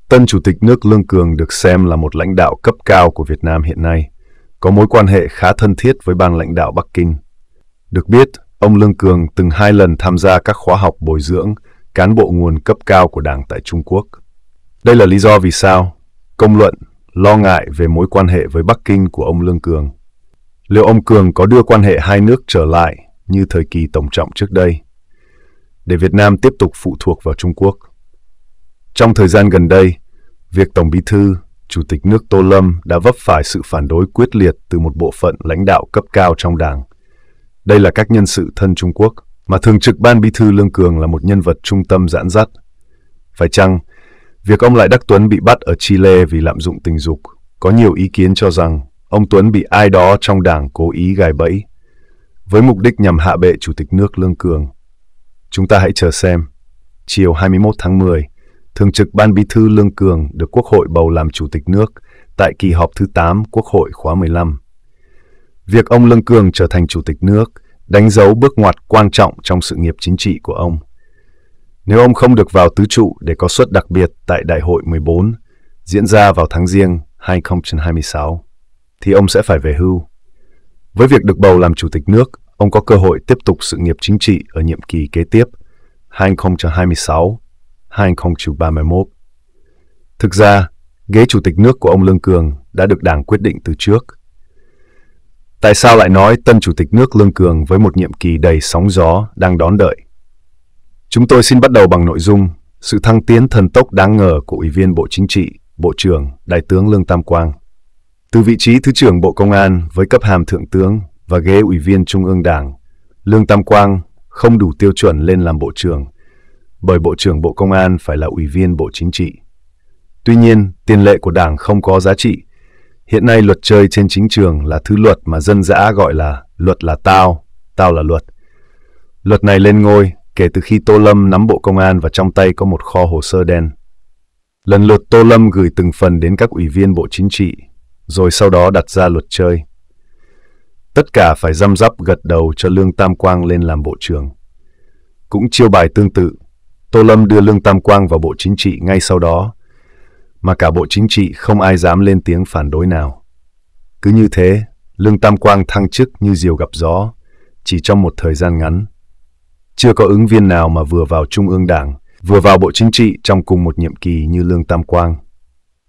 Tân Chủ tịch nước Lương Cường được xem là một lãnh đạo cấp cao của Việt Nam hiện nay, có mối quan hệ khá thân thiết với ban lãnh đạo Bắc Kinh. Được biết, ông Lương Cường từng hai lần tham gia các khóa học bồi dưỡng cán bộ nguồn cấp cao của Đảng tại Trung Quốc. Đây là lý do vì sao công luận lo ngại về mối quan hệ với Bắc Kinh của ông Lương Cường. Liệu ông Cường có đưa quan hệ hai nước trở lại như thời kỳ Tổng trọng trước đây, để Việt Nam tiếp tục phụ thuộc vào Trung Quốc. Trong thời gian gần đây, việc Tổng Bí thư, Chủ tịch nước Tô Lâm đã vấp phải sự phản đối quyết liệt từ một bộ phận lãnh đạo cấp cao trong Đảng. Đây là các nhân sự thân Trung Quốc, mà thường trực Ban Bí thư Lương Cường là một nhân vật trung tâm giãn dắt. Phải chăng, việc ông Lại Đắc Tuấn bị bắt ở Chile vì lạm dụng tình dục, có nhiều ý kiến cho rằng ông Tuấn bị ai đó trong Đảng cố ý gài bẫy với mục đích nhằm hạ bệ Chủ tịch nước Lương Cường. Chúng ta hãy chờ xem. Chiều 21 tháng 10, Thường trực Ban Bí thư Lương Cường được Quốc hội bầu làm Chủ tịch nước tại kỳ họp thứ 8 Quốc hội khóa 15. Việc ông Lương Cường trở thành Chủ tịch nước đánh dấu bước ngoặt quan trọng trong sự nghiệp chính trị của ông. Nếu ông không được vào tứ trụ để có suất đặc biệt tại Đại hội 14 diễn ra vào tháng riêng 2026, thì ông sẽ phải về hưu. Với việc được bầu làm chủ tịch nước, ông có cơ hội tiếp tục sự nghiệp chính trị ở nhiệm kỳ kế tiếp 2026-2031. Thực ra, ghế chủ tịch nước của ông Lương Cường đã được Đảng quyết định từ trước. Tại sao lại nói tân chủ tịch nước Lương Cường với một nhiệm kỳ đầy sóng gió đang đón đợi? Chúng tôi xin bắt đầu bằng nội dung sự thăng tiến thần tốc đáng ngờ của Ủy viên Bộ Chính trị, Bộ trưởng, Đại tướng Lương Tam Quang – từ vị trí Thứ trưởng Bộ Công an với cấp hàm Thượng tướng và ghế Ủy viên Trung ương Đảng, Lương Tam Quang không đủ tiêu chuẩn lên làm Bộ trưởng, bởi Bộ trưởng Bộ Công an phải là Ủy viên Bộ Chính trị. Tuy nhiên, tiền lệ của Đảng không có giá trị. Hiện nay luật chơi trên chính trường là thứ luật mà dân dã gọi là luật là tao, tao là luật. Luật này lên ngôi kể từ khi Tô Lâm nắm Bộ Công an và trong tay có một kho hồ sơ đen. Lần lượt Tô Lâm gửi từng phần đến các ủy viên Bộ Chính trị rồi sau đó đặt ra luật chơi. Tất cả phải răm rắp gật đầu cho Lương Tam Quang lên làm bộ trưởng. Cũng chiêu bài tương tự, Tô Lâm đưa Lương Tam Quang vào Bộ Chính trị ngay sau đó, mà cả Bộ Chính trị không ai dám lên tiếng phản đối nào. Cứ như thế, Lương Tam Quang thăng chức như diều gặp gió, chỉ trong một thời gian ngắn. Chưa có ứng viên nào mà vừa vào Trung ương Đảng, vừa vào Bộ Chính trị trong cùng một nhiệm kỳ như Lương Tam Quang.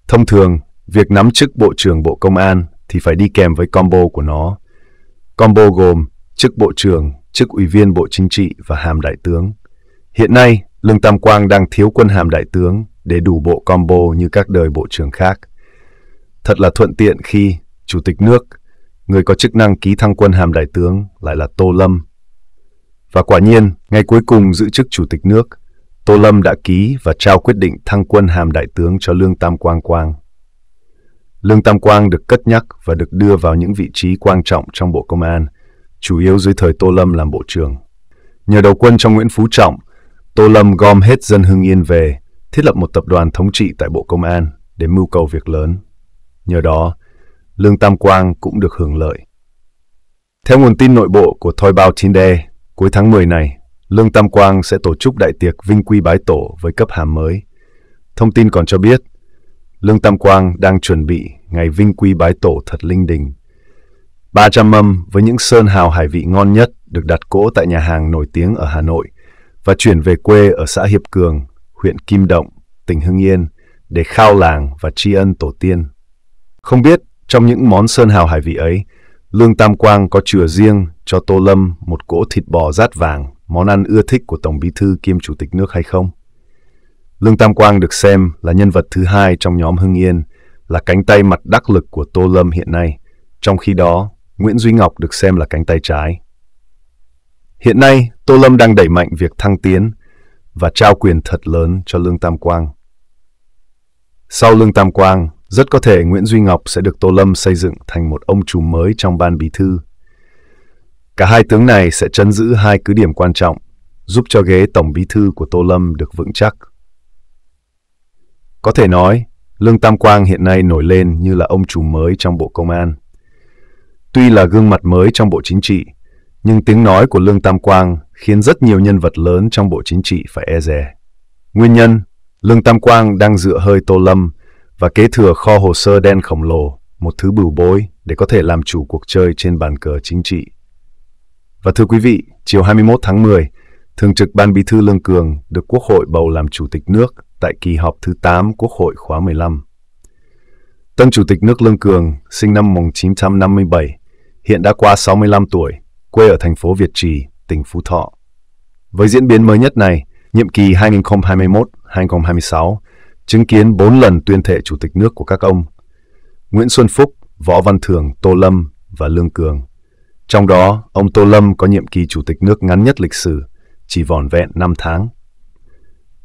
Thông thường, Việc nắm chức Bộ trưởng Bộ Công an thì phải đi kèm với combo của nó. Combo gồm chức Bộ trưởng, chức Ủy viên Bộ Chính trị và hàm Đại tướng. Hiện nay, Lương Tam Quang đang thiếu quân hàm Đại tướng để đủ bộ combo như các đời Bộ trưởng khác. Thật là thuận tiện khi Chủ tịch nước, người có chức năng ký thăng quân hàm Đại tướng lại là Tô Lâm. Và quả nhiên, ngay cuối cùng giữ chức Chủ tịch nước, Tô Lâm đã ký và trao quyết định thăng quân hàm Đại tướng cho Lương Tam Quang Quang. Lương Tam Quang được cất nhắc và được đưa vào những vị trí quan trọng trong Bộ Công an, chủ yếu dưới thời Tô Lâm làm Bộ trưởng. Nhờ đầu quân trong Nguyễn Phú Trọng, Tô Lâm gom hết dân Hưng Yên về, thiết lập một tập đoàn thống trị tại Bộ Công an để mưu cầu việc lớn. Nhờ đó, Lương Tam Quang cũng được hưởng lợi. Theo nguồn tin nội bộ của Thoi Bao Chín Đê, cuối tháng 10 này, Lương Tam Quang sẽ tổ chức đại tiệc vinh quy bái tổ với cấp hàm mới. Thông tin còn cho biết, Lương Tam Quang đang chuẩn bị ngày vinh quy bái tổ thật linh đình. 300 mâm với những sơn hào hải vị ngon nhất được đặt cỗ tại nhà hàng nổi tiếng ở Hà Nội và chuyển về quê ở xã Hiệp Cường, huyện Kim Động, tỉnh Hưng Yên để khao làng và tri ân tổ tiên. Không biết trong những món sơn hào hải vị ấy, Lương Tam Quang có chừa riêng cho Tô Lâm một cỗ thịt bò rát vàng, món ăn ưa thích của Tổng Bí thư kiêm Chủ tịch nước hay không? Lương Tam Quang được xem là nhân vật thứ hai trong nhóm Hưng Yên, là cánh tay mặt đắc lực của Tô Lâm hiện nay. Trong khi đó, Nguyễn Duy Ngọc được xem là cánh tay trái. Hiện nay, Tô Lâm đang đẩy mạnh việc thăng tiến và trao quyền thật lớn cho Lương Tam Quang. Sau Lương Tam Quang, rất có thể Nguyễn Duy Ngọc sẽ được Tô Lâm xây dựng thành một ông chủ mới trong ban bí thư. Cả hai tướng này sẽ chấn giữ hai cứ điểm quan trọng, giúp cho ghế tổng bí thư của Tô Lâm được vững chắc. Có thể nói, Lương Tam Quang hiện nay nổi lên như là ông chủ mới trong Bộ Công an. Tuy là gương mặt mới trong Bộ Chính trị, nhưng tiếng nói của Lương Tam Quang khiến rất nhiều nhân vật lớn trong Bộ Chính trị phải e dè. Nguyên nhân, Lương Tam Quang đang dựa hơi Tô Lâm và kế thừa kho hồ sơ đen khổng lồ, một thứ bửu bối để có thể làm chủ cuộc chơi trên bàn cờ chính trị. Và thưa quý vị, chiều 21 tháng 10, Thường trực Ban Bí thư Lương Cường được Quốc hội bầu làm Chủ tịch nước tại kỳ họp thứ 8 Quốc hội khóa 15. Tân Chủ tịch nước Lương Cường, sinh năm 1957, hiện đã qua 65 tuổi, quê ở thành phố Việt Trì, tỉnh Phú Thọ. Với diễn biến mới nhất này, nhiệm kỳ 2021-2026 chứng kiến 4 lần tuyên thệ Chủ tịch nước của các ông Nguyễn Xuân Phúc, Võ Văn thường, Tô Lâm và Lương Cường. Trong đó, ông Tô Lâm có nhiệm kỳ Chủ tịch nước ngắn nhất lịch sử – chỉ vỏn vẹn 5 tháng.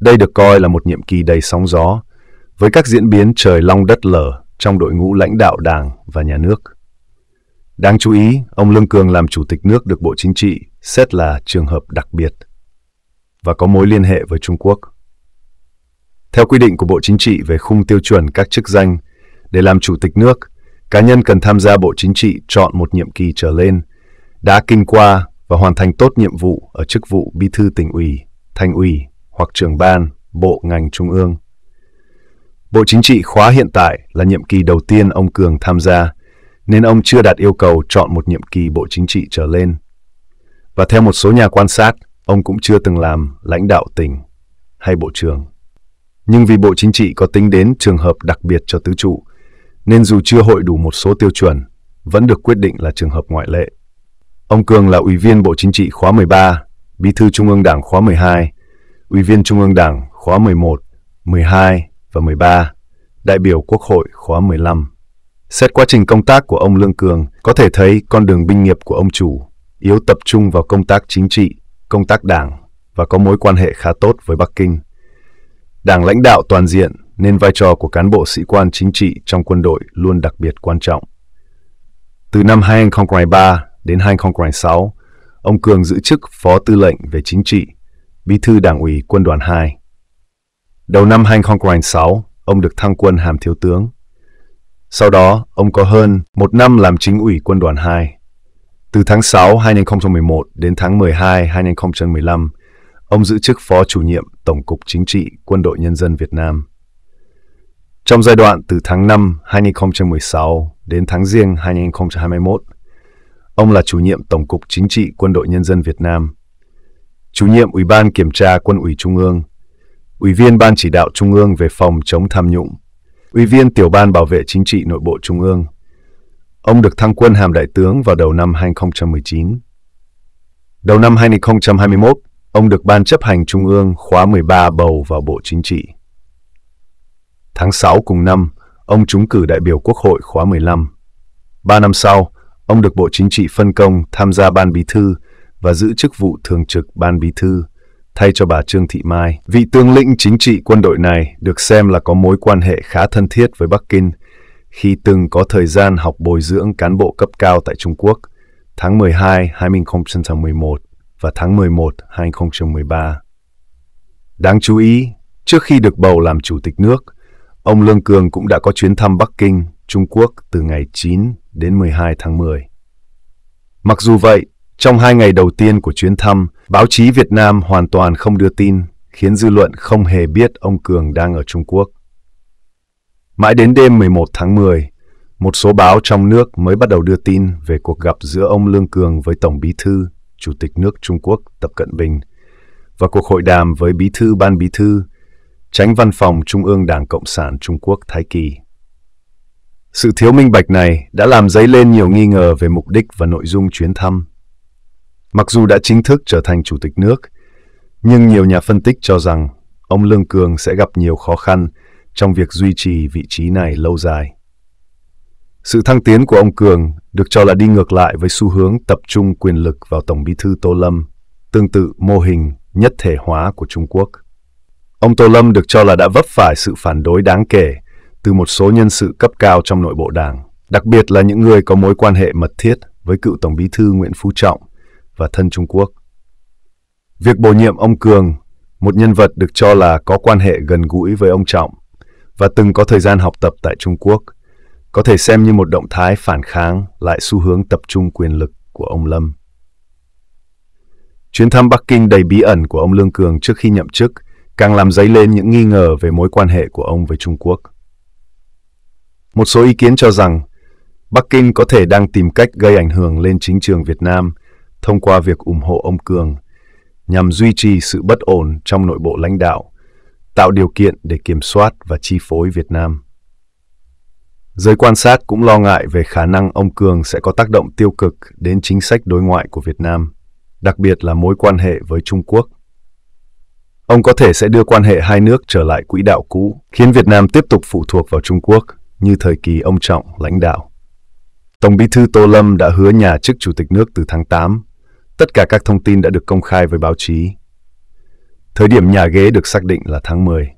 Đây được coi là một nhiệm kỳ đầy sóng gió, với các diễn biến trời long đất lở trong đội ngũ lãnh đạo đảng và nhà nước. Đáng chú ý, ông Lương Cường làm chủ tịch nước được Bộ Chính trị xét là trường hợp đặc biệt và có mối liên hệ với Trung Quốc. Theo quy định của Bộ Chính trị về khung tiêu chuẩn các chức danh, để làm chủ tịch nước, cá nhân cần tham gia Bộ Chính trị chọn một nhiệm kỳ trở lên, đã kinh qua và hoàn thành tốt nhiệm vụ ở chức vụ bí thư tỉnh ủy, thành ủy hoặc trưởng ban, bộ ngành trung ương. Bộ Chính trị khóa hiện tại là nhiệm kỳ đầu tiên ông Cường tham gia, nên ông chưa đạt yêu cầu chọn một nhiệm kỳ Bộ Chính trị trở lên. Và theo một số nhà quan sát, ông cũng chưa từng làm lãnh đạo tỉnh hay bộ trưởng. Nhưng vì Bộ Chính trị có tính đến trường hợp đặc biệt cho tứ trụ, nên dù chưa hội đủ một số tiêu chuẩn, vẫn được quyết định là trường hợp ngoại lệ. Ông cường là Ủy viên Bộ Chính trị khóa 13, Bí thư Trung ương Đảng khóa 12, Ủy viên Trung ương Đảng khóa 11, 12 và 13, đại biểu Quốc hội khóa 15. Xét quá trình công tác của ông Lương Cường, có thể thấy con đường binh nghiệp của ông chủ yếu tập trung vào công tác chính trị, công tác đảng và có mối quan hệ khá tốt với Bắc Kinh. Đảng lãnh đạo toàn diện nên vai trò của cán bộ sĩ quan chính trị trong quân đội luôn đặc biệt quan trọng. Từ năm 2023. Đến 2006, ông Cường giữ chức Phó Tư lệnh về Chính trị, Bí thư Đảng ủy Quân đoàn 2. Đầu năm 2006, ông được thăng quân hàm thiếu tướng. Sau đó, ông có hơn một năm làm chính ủy quân đoàn 2. Từ tháng 6 2011 đến tháng 12 2015, ông giữ chức Phó Chủ nhiệm Tổng cục Chính trị Quân đội Nhân dân Việt Nam. Trong giai đoạn từ tháng 5 2016 đến tháng riêng 2021, Ông là chủ nhiệm Tổng cục Chính trị Quân đội Nhân dân Việt Nam, chủ nhiệm Ủy ban Kiểm tra Quân ủy Trung ương, Ủy viên Ban Chỉ đạo Trung ương về phòng chống tham nhũng, Ủy viên Tiểu ban Bảo vệ Chính trị Nội bộ Trung ương. Ông được thăng quân hàm đại tướng vào đầu năm 2019. Đầu năm 2021, ông được Ban chấp hành Trung ương khóa 13 bầu vào Bộ Chính trị. Tháng 6 cùng năm, ông trúng cử đại biểu Quốc hội khóa 15. Ba năm sau, Ông được Bộ Chính trị phân công tham gia Ban Bí thư và giữ chức vụ thường trực Ban Bí thư thay cho bà Trương Thị Mai. Vị tướng lĩnh chính trị quân đội này được xem là có mối quan hệ khá thân thiết với Bắc Kinh khi từng có thời gian học bồi dưỡng cán bộ cấp cao tại Trung Quốc tháng 12 2011 và tháng 11 2013. Đáng chú ý, trước khi được bầu làm chủ tịch nước, ông Lương Cường cũng đã có chuyến thăm Bắc Kinh, Trung Quốc từ ngày 9 đến 12 tháng 10. Mặc dù vậy, trong hai ngày đầu tiên của chuyến thăm, báo chí Việt Nam hoàn toàn không đưa tin, khiến dư luận không hề biết ông Cường đang ở Trung Quốc. Mãi đến đêm 11 tháng 10, một số báo trong nước mới bắt đầu đưa tin về cuộc gặp giữa ông Lương Cường với Tổng Bí thư, Chủ tịch nước Trung Quốc Tập Cận Bình và cuộc hội đàm với Bí thư Ban Bí thư, Tránh Văn phòng Trung ương Đảng Cộng sản Trung Quốc Thái Kỳ sự thiếu minh bạch này đã làm dấy lên nhiều nghi ngờ về mục đích và nội dung chuyến thăm. Mặc dù đã chính thức trở thành chủ tịch nước, nhưng nhiều nhà phân tích cho rằng ông Lương Cường sẽ gặp nhiều khó khăn trong việc duy trì vị trí này lâu dài. Sự thăng tiến của ông Cường được cho là đi ngược lại với xu hướng tập trung quyền lực vào Tổng bí thư Tô Lâm, tương tự mô hình nhất thể hóa của Trung Quốc. Ông Tô Lâm được cho là đã vấp phải sự phản đối đáng kể từ một số nhân sự cấp cao trong nội bộ đảng, đặc biệt là những người có mối quan hệ mật thiết với cựu Tổng bí thư Nguyễn Phú Trọng và thân Trung Quốc. Việc bổ nhiệm ông Cường, một nhân vật được cho là có quan hệ gần gũi với ông Trọng và từng có thời gian học tập tại Trung Quốc, có thể xem như một động thái phản kháng lại xu hướng tập trung quyền lực của ông Lâm. Chuyến thăm Bắc Kinh đầy bí ẩn của ông Lương Cường trước khi nhậm chức càng làm dấy lên những nghi ngờ về mối quan hệ của ông với Trung Quốc. Một số ý kiến cho rằng Bắc Kinh có thể đang tìm cách gây ảnh hưởng lên chính trường Việt Nam thông qua việc ủng hộ ông Cường nhằm duy trì sự bất ổn trong nội bộ lãnh đạo, tạo điều kiện để kiểm soát và chi phối Việt Nam. Giới quan sát cũng lo ngại về khả năng ông Cường sẽ có tác động tiêu cực đến chính sách đối ngoại của Việt Nam, đặc biệt là mối quan hệ với Trung Quốc. Ông có thể sẽ đưa quan hệ hai nước trở lại quỹ đạo cũ, khiến Việt Nam tiếp tục phụ thuộc vào Trung Quốc – như thời kỳ ông Trọng lãnh đạo. Tổng bí thư Tô Lâm đã hứa nhà chức chủ tịch nước từ tháng 8. Tất cả các thông tin đã được công khai với báo chí. Thời điểm nhà ghế được xác định là tháng 10.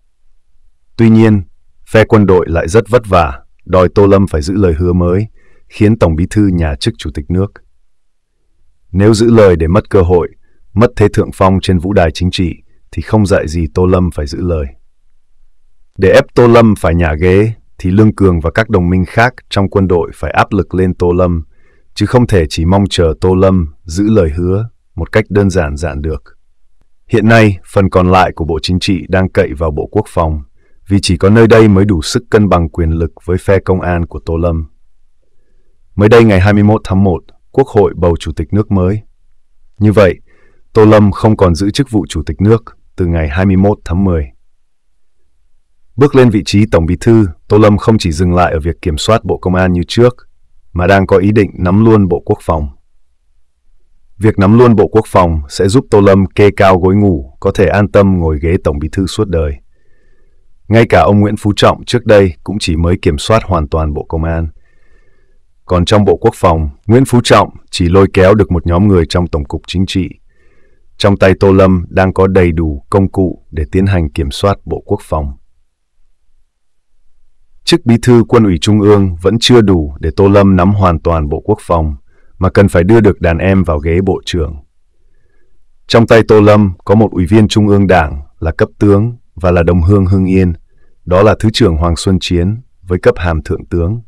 Tuy nhiên, phe quân đội lại rất vất vả, đòi Tô Lâm phải giữ lời hứa mới, khiến Tổng bí thư nhà chức chủ tịch nước. Nếu giữ lời để mất cơ hội, mất thế thượng phong trên vũ đài chính trị, thì không dạy gì Tô Lâm phải giữ lời. Để ép Tô Lâm phải nhà ghế, thì Lương Cường và các đồng minh khác trong quân đội phải áp lực lên Tô Lâm, chứ không thể chỉ mong chờ Tô Lâm giữ lời hứa một cách đơn giản dạn được. Hiện nay, phần còn lại của Bộ Chính trị đang cậy vào Bộ Quốc phòng, vì chỉ có nơi đây mới đủ sức cân bằng quyền lực với phe công an của Tô Lâm. Mới đây ngày 21 tháng 1, Quốc hội bầu Chủ tịch nước mới. Như vậy, Tô Lâm không còn giữ chức vụ Chủ tịch nước từ ngày 21 tháng 10. Bước lên vị trí Tổng Bí thư, Tô Lâm không chỉ dừng lại ở việc kiểm soát Bộ Công an như trước, mà đang có ý định nắm luôn Bộ Quốc phòng. Việc nắm luôn Bộ Quốc phòng sẽ giúp Tô Lâm kê cao gối ngủ, có thể an tâm ngồi ghế Tổng Bí thư suốt đời. Ngay cả ông Nguyễn Phú Trọng trước đây cũng chỉ mới kiểm soát hoàn toàn Bộ Công an. Còn trong Bộ Quốc phòng, Nguyễn Phú Trọng chỉ lôi kéo được một nhóm người trong Tổng cục Chính trị. Trong tay Tô Lâm đang có đầy đủ công cụ để tiến hành kiểm soát Bộ Quốc phòng chức bí thư quân ủy trung ương vẫn chưa đủ để Tô Lâm nắm hoàn toàn Bộ Quốc phòng, mà cần phải đưa được đàn em vào ghế bộ trưởng. Trong tay Tô Lâm có một ủy viên trung ương đảng là cấp tướng và là đồng hương Hưng Yên, đó là Thứ trưởng Hoàng Xuân Chiến với cấp hàm thượng tướng.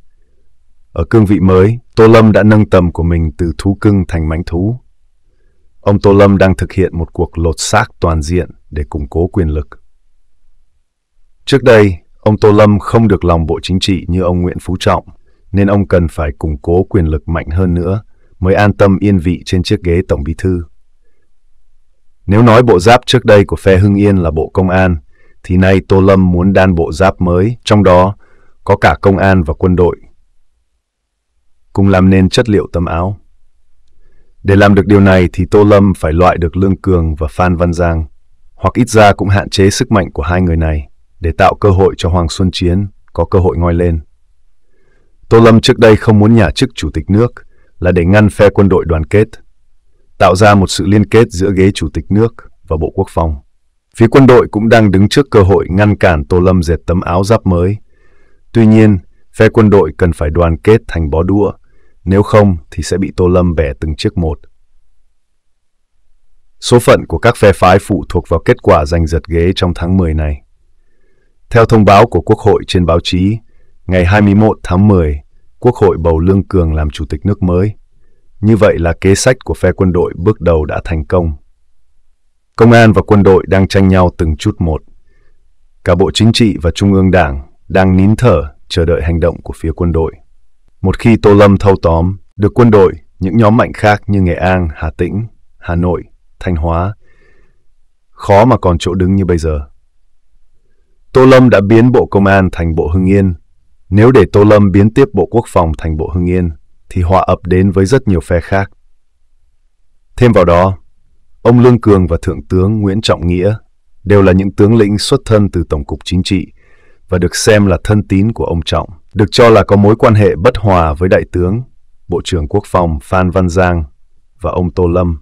Ở cương vị mới, Tô Lâm đã nâng tầm của mình từ thú cưng thành mãnh thú. Ông Tô Lâm đang thực hiện một cuộc lột xác toàn diện để củng cố quyền lực. Trước đây, Ông Tô Lâm không được lòng Bộ Chính trị như ông Nguyễn Phú Trọng, nên ông cần phải củng cố quyền lực mạnh hơn nữa mới an tâm yên vị trên chiếc ghế Tổng Bí Thư. Nếu nói bộ giáp trước đây của phe Hưng Yên là Bộ Công an, thì nay Tô Lâm muốn đan bộ giáp mới, trong đó có cả công an và quân đội, cùng làm nên chất liệu tấm áo. Để làm được điều này thì Tô Lâm phải loại được Lương Cường và Phan Văn Giang, hoặc ít ra cũng hạn chế sức mạnh của hai người này để tạo cơ hội cho Hoàng Xuân Chiến có cơ hội ngoi lên. Tô Lâm trước đây không muốn nhả chức chủ tịch nước là để ngăn phe quân đội đoàn kết, tạo ra một sự liên kết giữa ghế chủ tịch nước và Bộ Quốc phòng. Phía quân đội cũng đang đứng trước cơ hội ngăn cản Tô Lâm dệt tấm áo giáp mới. Tuy nhiên, phe quân đội cần phải đoàn kết thành bó đũa, nếu không thì sẽ bị Tô Lâm bẻ từng chiếc một. Số phận của các phe phái phụ thuộc vào kết quả giành giật ghế trong tháng 10 này. Theo thông báo của Quốc hội trên báo chí, ngày 21 tháng 10, Quốc hội bầu Lương Cường làm Chủ tịch nước mới. Như vậy là kế sách của phe quân đội bước đầu đã thành công. Công an và quân đội đang tranh nhau từng chút một. Cả Bộ Chính trị và Trung ương Đảng đang nín thở chờ đợi hành động của phía quân đội. Một khi Tô Lâm thâu tóm, được quân đội, những nhóm mạnh khác như Nghệ An, Hà Tĩnh, Hà Nội, Thanh Hóa, khó mà còn chỗ đứng như bây giờ. Tô Lâm đã biến Bộ Công an thành Bộ Hưng Yên. Nếu để Tô Lâm biến tiếp Bộ Quốc phòng thành Bộ Hưng Yên, thì họa ập đến với rất nhiều phe khác. Thêm vào đó, ông Lương Cường và Thượng tướng Nguyễn Trọng Nghĩa đều là những tướng lĩnh xuất thân từ Tổng cục Chính trị và được xem là thân tín của ông Trọng, được cho là có mối quan hệ bất hòa với Đại tướng, Bộ trưởng Quốc phòng Phan Văn Giang và ông Tô Lâm.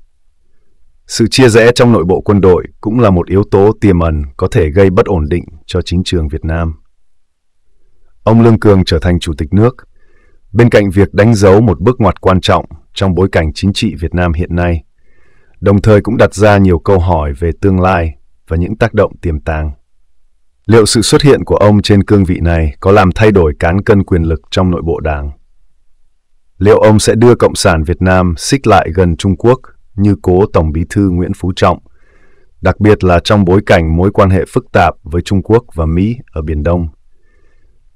Sự chia rẽ trong nội bộ quân đội cũng là một yếu tố tiềm ẩn có thể gây bất ổn định cho chính trường Việt Nam. Ông Lương Cường trở thành chủ tịch nước, bên cạnh việc đánh dấu một bước ngoặt quan trọng trong bối cảnh chính trị Việt Nam hiện nay, đồng thời cũng đặt ra nhiều câu hỏi về tương lai và những tác động tiềm tàng. Liệu sự xuất hiện của ông trên cương vị này có làm thay đổi cán cân quyền lực trong nội bộ đảng? Liệu ông sẽ đưa Cộng sản Việt Nam xích lại gần Trung Quốc như cố Tổng bí thư Nguyễn Phú Trọng, đặc biệt là trong bối cảnh mối quan hệ phức tạp với Trung Quốc và Mỹ ở Biển Đông.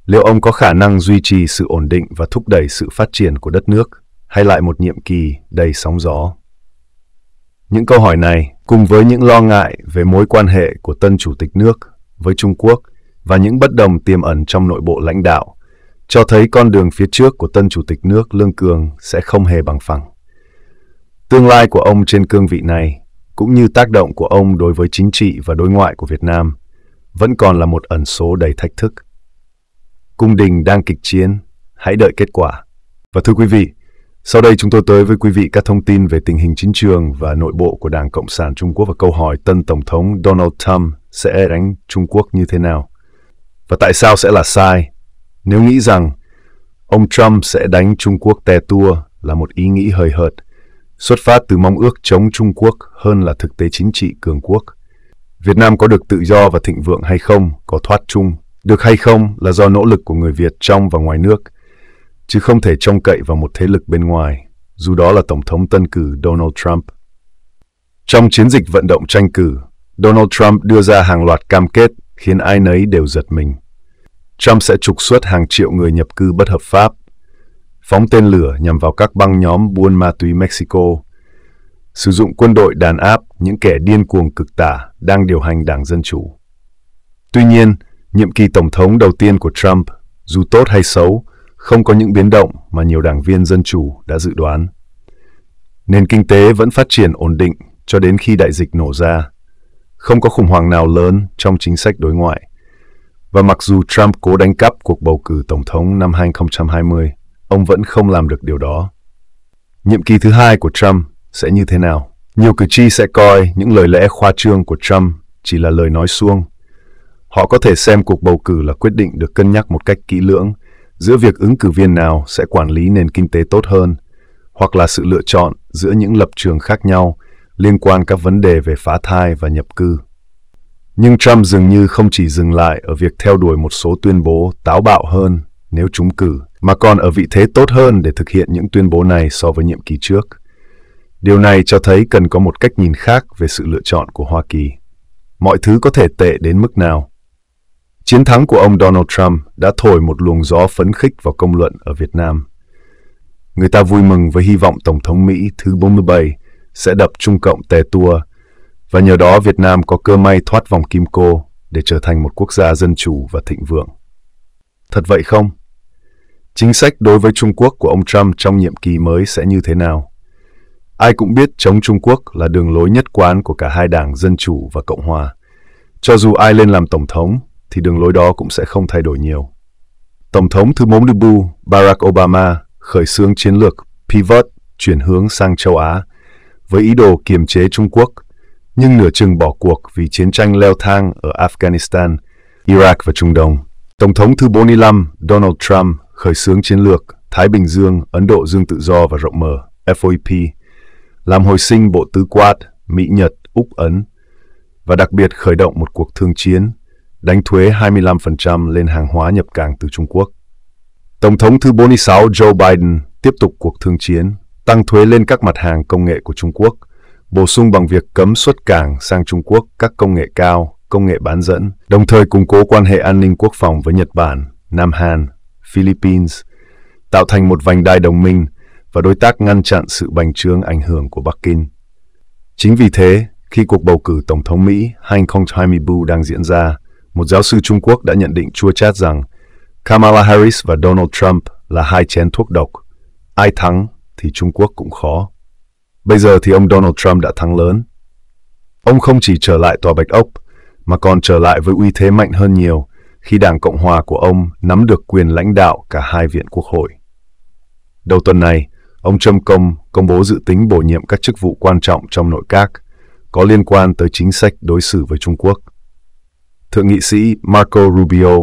Liệu ông có khả năng duy trì sự ổn định và thúc đẩy sự phát triển của đất nước, hay lại một nhiệm kỳ đầy sóng gió? Những câu hỏi này, cùng với những lo ngại về mối quan hệ của tân chủ tịch nước với Trung Quốc và những bất đồng tiềm ẩn trong nội bộ lãnh đạo, cho thấy con đường phía trước của tân chủ tịch nước Lương Cường sẽ không hề bằng phẳng. Tương lai của ông trên cương vị này, cũng như tác động của ông đối với chính trị và đối ngoại của Việt Nam, vẫn còn là một ẩn số đầy thách thức. Cung đình đang kịch chiến, hãy đợi kết quả. Và thưa quý vị, sau đây chúng tôi tới với quý vị các thông tin về tình hình chính trường và nội bộ của Đảng Cộng sản Trung Quốc và câu hỏi tân Tổng thống Donald Trump sẽ đánh Trung Quốc như thế nào? Và tại sao sẽ là sai nếu nghĩ rằng ông Trump sẽ đánh Trung Quốc tè tua là một ý nghĩ hời hợt xuất phát từ mong ước chống Trung Quốc hơn là thực tế chính trị cường quốc. Việt Nam có được tự do và thịnh vượng hay không, có thoát chung, được hay không là do nỗ lực của người Việt trong và ngoài nước, chứ không thể trông cậy vào một thế lực bên ngoài, dù đó là Tổng thống tân cử Donald Trump. Trong chiến dịch vận động tranh cử, Donald Trump đưa ra hàng loạt cam kết khiến ai nấy đều giật mình. Trump sẽ trục xuất hàng triệu người nhập cư bất hợp pháp, phóng tên lửa nhằm vào các băng nhóm buôn ma túy Mexico, sử dụng quân đội đàn áp những kẻ điên cuồng cực tả đang điều hành Đảng Dân Chủ. Tuy nhiên, nhiệm kỳ tổng thống đầu tiên của Trump, dù tốt hay xấu, không có những biến động mà nhiều đảng viên Dân Chủ đã dự đoán. Nền kinh tế vẫn phát triển ổn định cho đến khi đại dịch nổ ra. Không có khủng hoảng nào lớn trong chính sách đối ngoại. Và mặc dù Trump cố đánh cắp cuộc bầu cử tổng thống năm 2020, ông vẫn không làm được điều đó. Nhiệm kỳ thứ hai của Trump sẽ như thế nào? Nhiều cử tri sẽ coi những lời lẽ khoa trương của Trump chỉ là lời nói suông. Họ có thể xem cuộc bầu cử là quyết định được cân nhắc một cách kỹ lưỡng giữa việc ứng cử viên nào sẽ quản lý nền kinh tế tốt hơn, hoặc là sự lựa chọn giữa những lập trường khác nhau liên quan các vấn đề về phá thai và nhập cư. Nhưng Trump dường như không chỉ dừng lại ở việc theo đuổi một số tuyên bố táo bạo hơn nếu chúng cử mà còn ở vị thế tốt hơn để thực hiện những tuyên bố này so với nhiệm kỳ trước. Điều này cho thấy cần có một cách nhìn khác về sự lựa chọn của Hoa Kỳ. Mọi thứ có thể tệ đến mức nào. Chiến thắng của ông Donald Trump đã thổi một luồng gió phấn khích vào công luận ở Việt Nam. Người ta vui mừng với hy vọng Tổng thống Mỹ thứ 47 sẽ đập Trung Cộng tè tua và nhờ đó Việt Nam có cơ may thoát vòng kim cô để trở thành một quốc gia dân chủ và thịnh vượng. Thật vậy không? Chính sách đối với Trung Quốc của ông Trump trong nhiệm kỳ mới sẽ như thế nào? Ai cũng biết chống Trung Quốc là đường lối nhất quán của cả hai đảng Dân Chủ và Cộng Hòa. Cho dù ai lên làm Tổng thống, thì đường lối đó cũng sẽ không thay đổi nhiều. Tổng thống thứ mống Dubu Barack Obama khởi xướng chiến lược pivot chuyển hướng sang châu Á với ý đồ kiềm chế Trung Quốc, nhưng nửa chừng bỏ cuộc vì chiến tranh leo thang ở Afghanistan, Iraq và Trung Đông. Tổng thống thứ 45 Donald Trump khởi xướng chiến lược Thái Bình Dương, Ấn Độ Dương tự do và rộng mở FOIP, làm hồi sinh bộ tứ quát Mỹ-Nhật, Úc-Ấn và đặc biệt khởi động một cuộc thương chiến, đánh thuế 25% lên hàng hóa nhập cảng từ Trung Quốc. Tổng thống thứ 46 Joe Biden tiếp tục cuộc thương chiến, tăng thuế lên các mặt hàng công nghệ của Trung Quốc, bổ sung bằng việc cấm xuất cảng sang Trung Quốc các công nghệ cao, công nghệ bán dẫn, đồng thời củng cố quan hệ an ninh quốc phòng với Nhật Bản, Nam Hàn Philippines, tạo thành một vành đai đồng minh và đối tác ngăn chặn sự bành trướng ảnh hưởng của Bắc Kinh. Chính vì thế, khi cuộc bầu cử Tổng thống Mỹ 2020 đang diễn ra, một giáo sư Trung Quốc đã nhận định chua chát rằng Kamala Harris và Donald Trump là hai chén thuốc độc. Ai thắng thì Trung Quốc cũng khó. Bây giờ thì ông Donald Trump đã thắng lớn. Ông không chỉ trở lại tòa Bạch Ốc, mà còn trở lại với uy thế mạnh hơn nhiều khi Đảng Cộng hòa của ông nắm được quyền lãnh đạo cả hai viện quốc hội. Đầu tuần này, ông Trump công công bố dự tính bổ nhiệm các chức vụ quan trọng trong nội các có liên quan tới chính sách đối xử với Trung Quốc. Thượng nghị sĩ Marco Rubio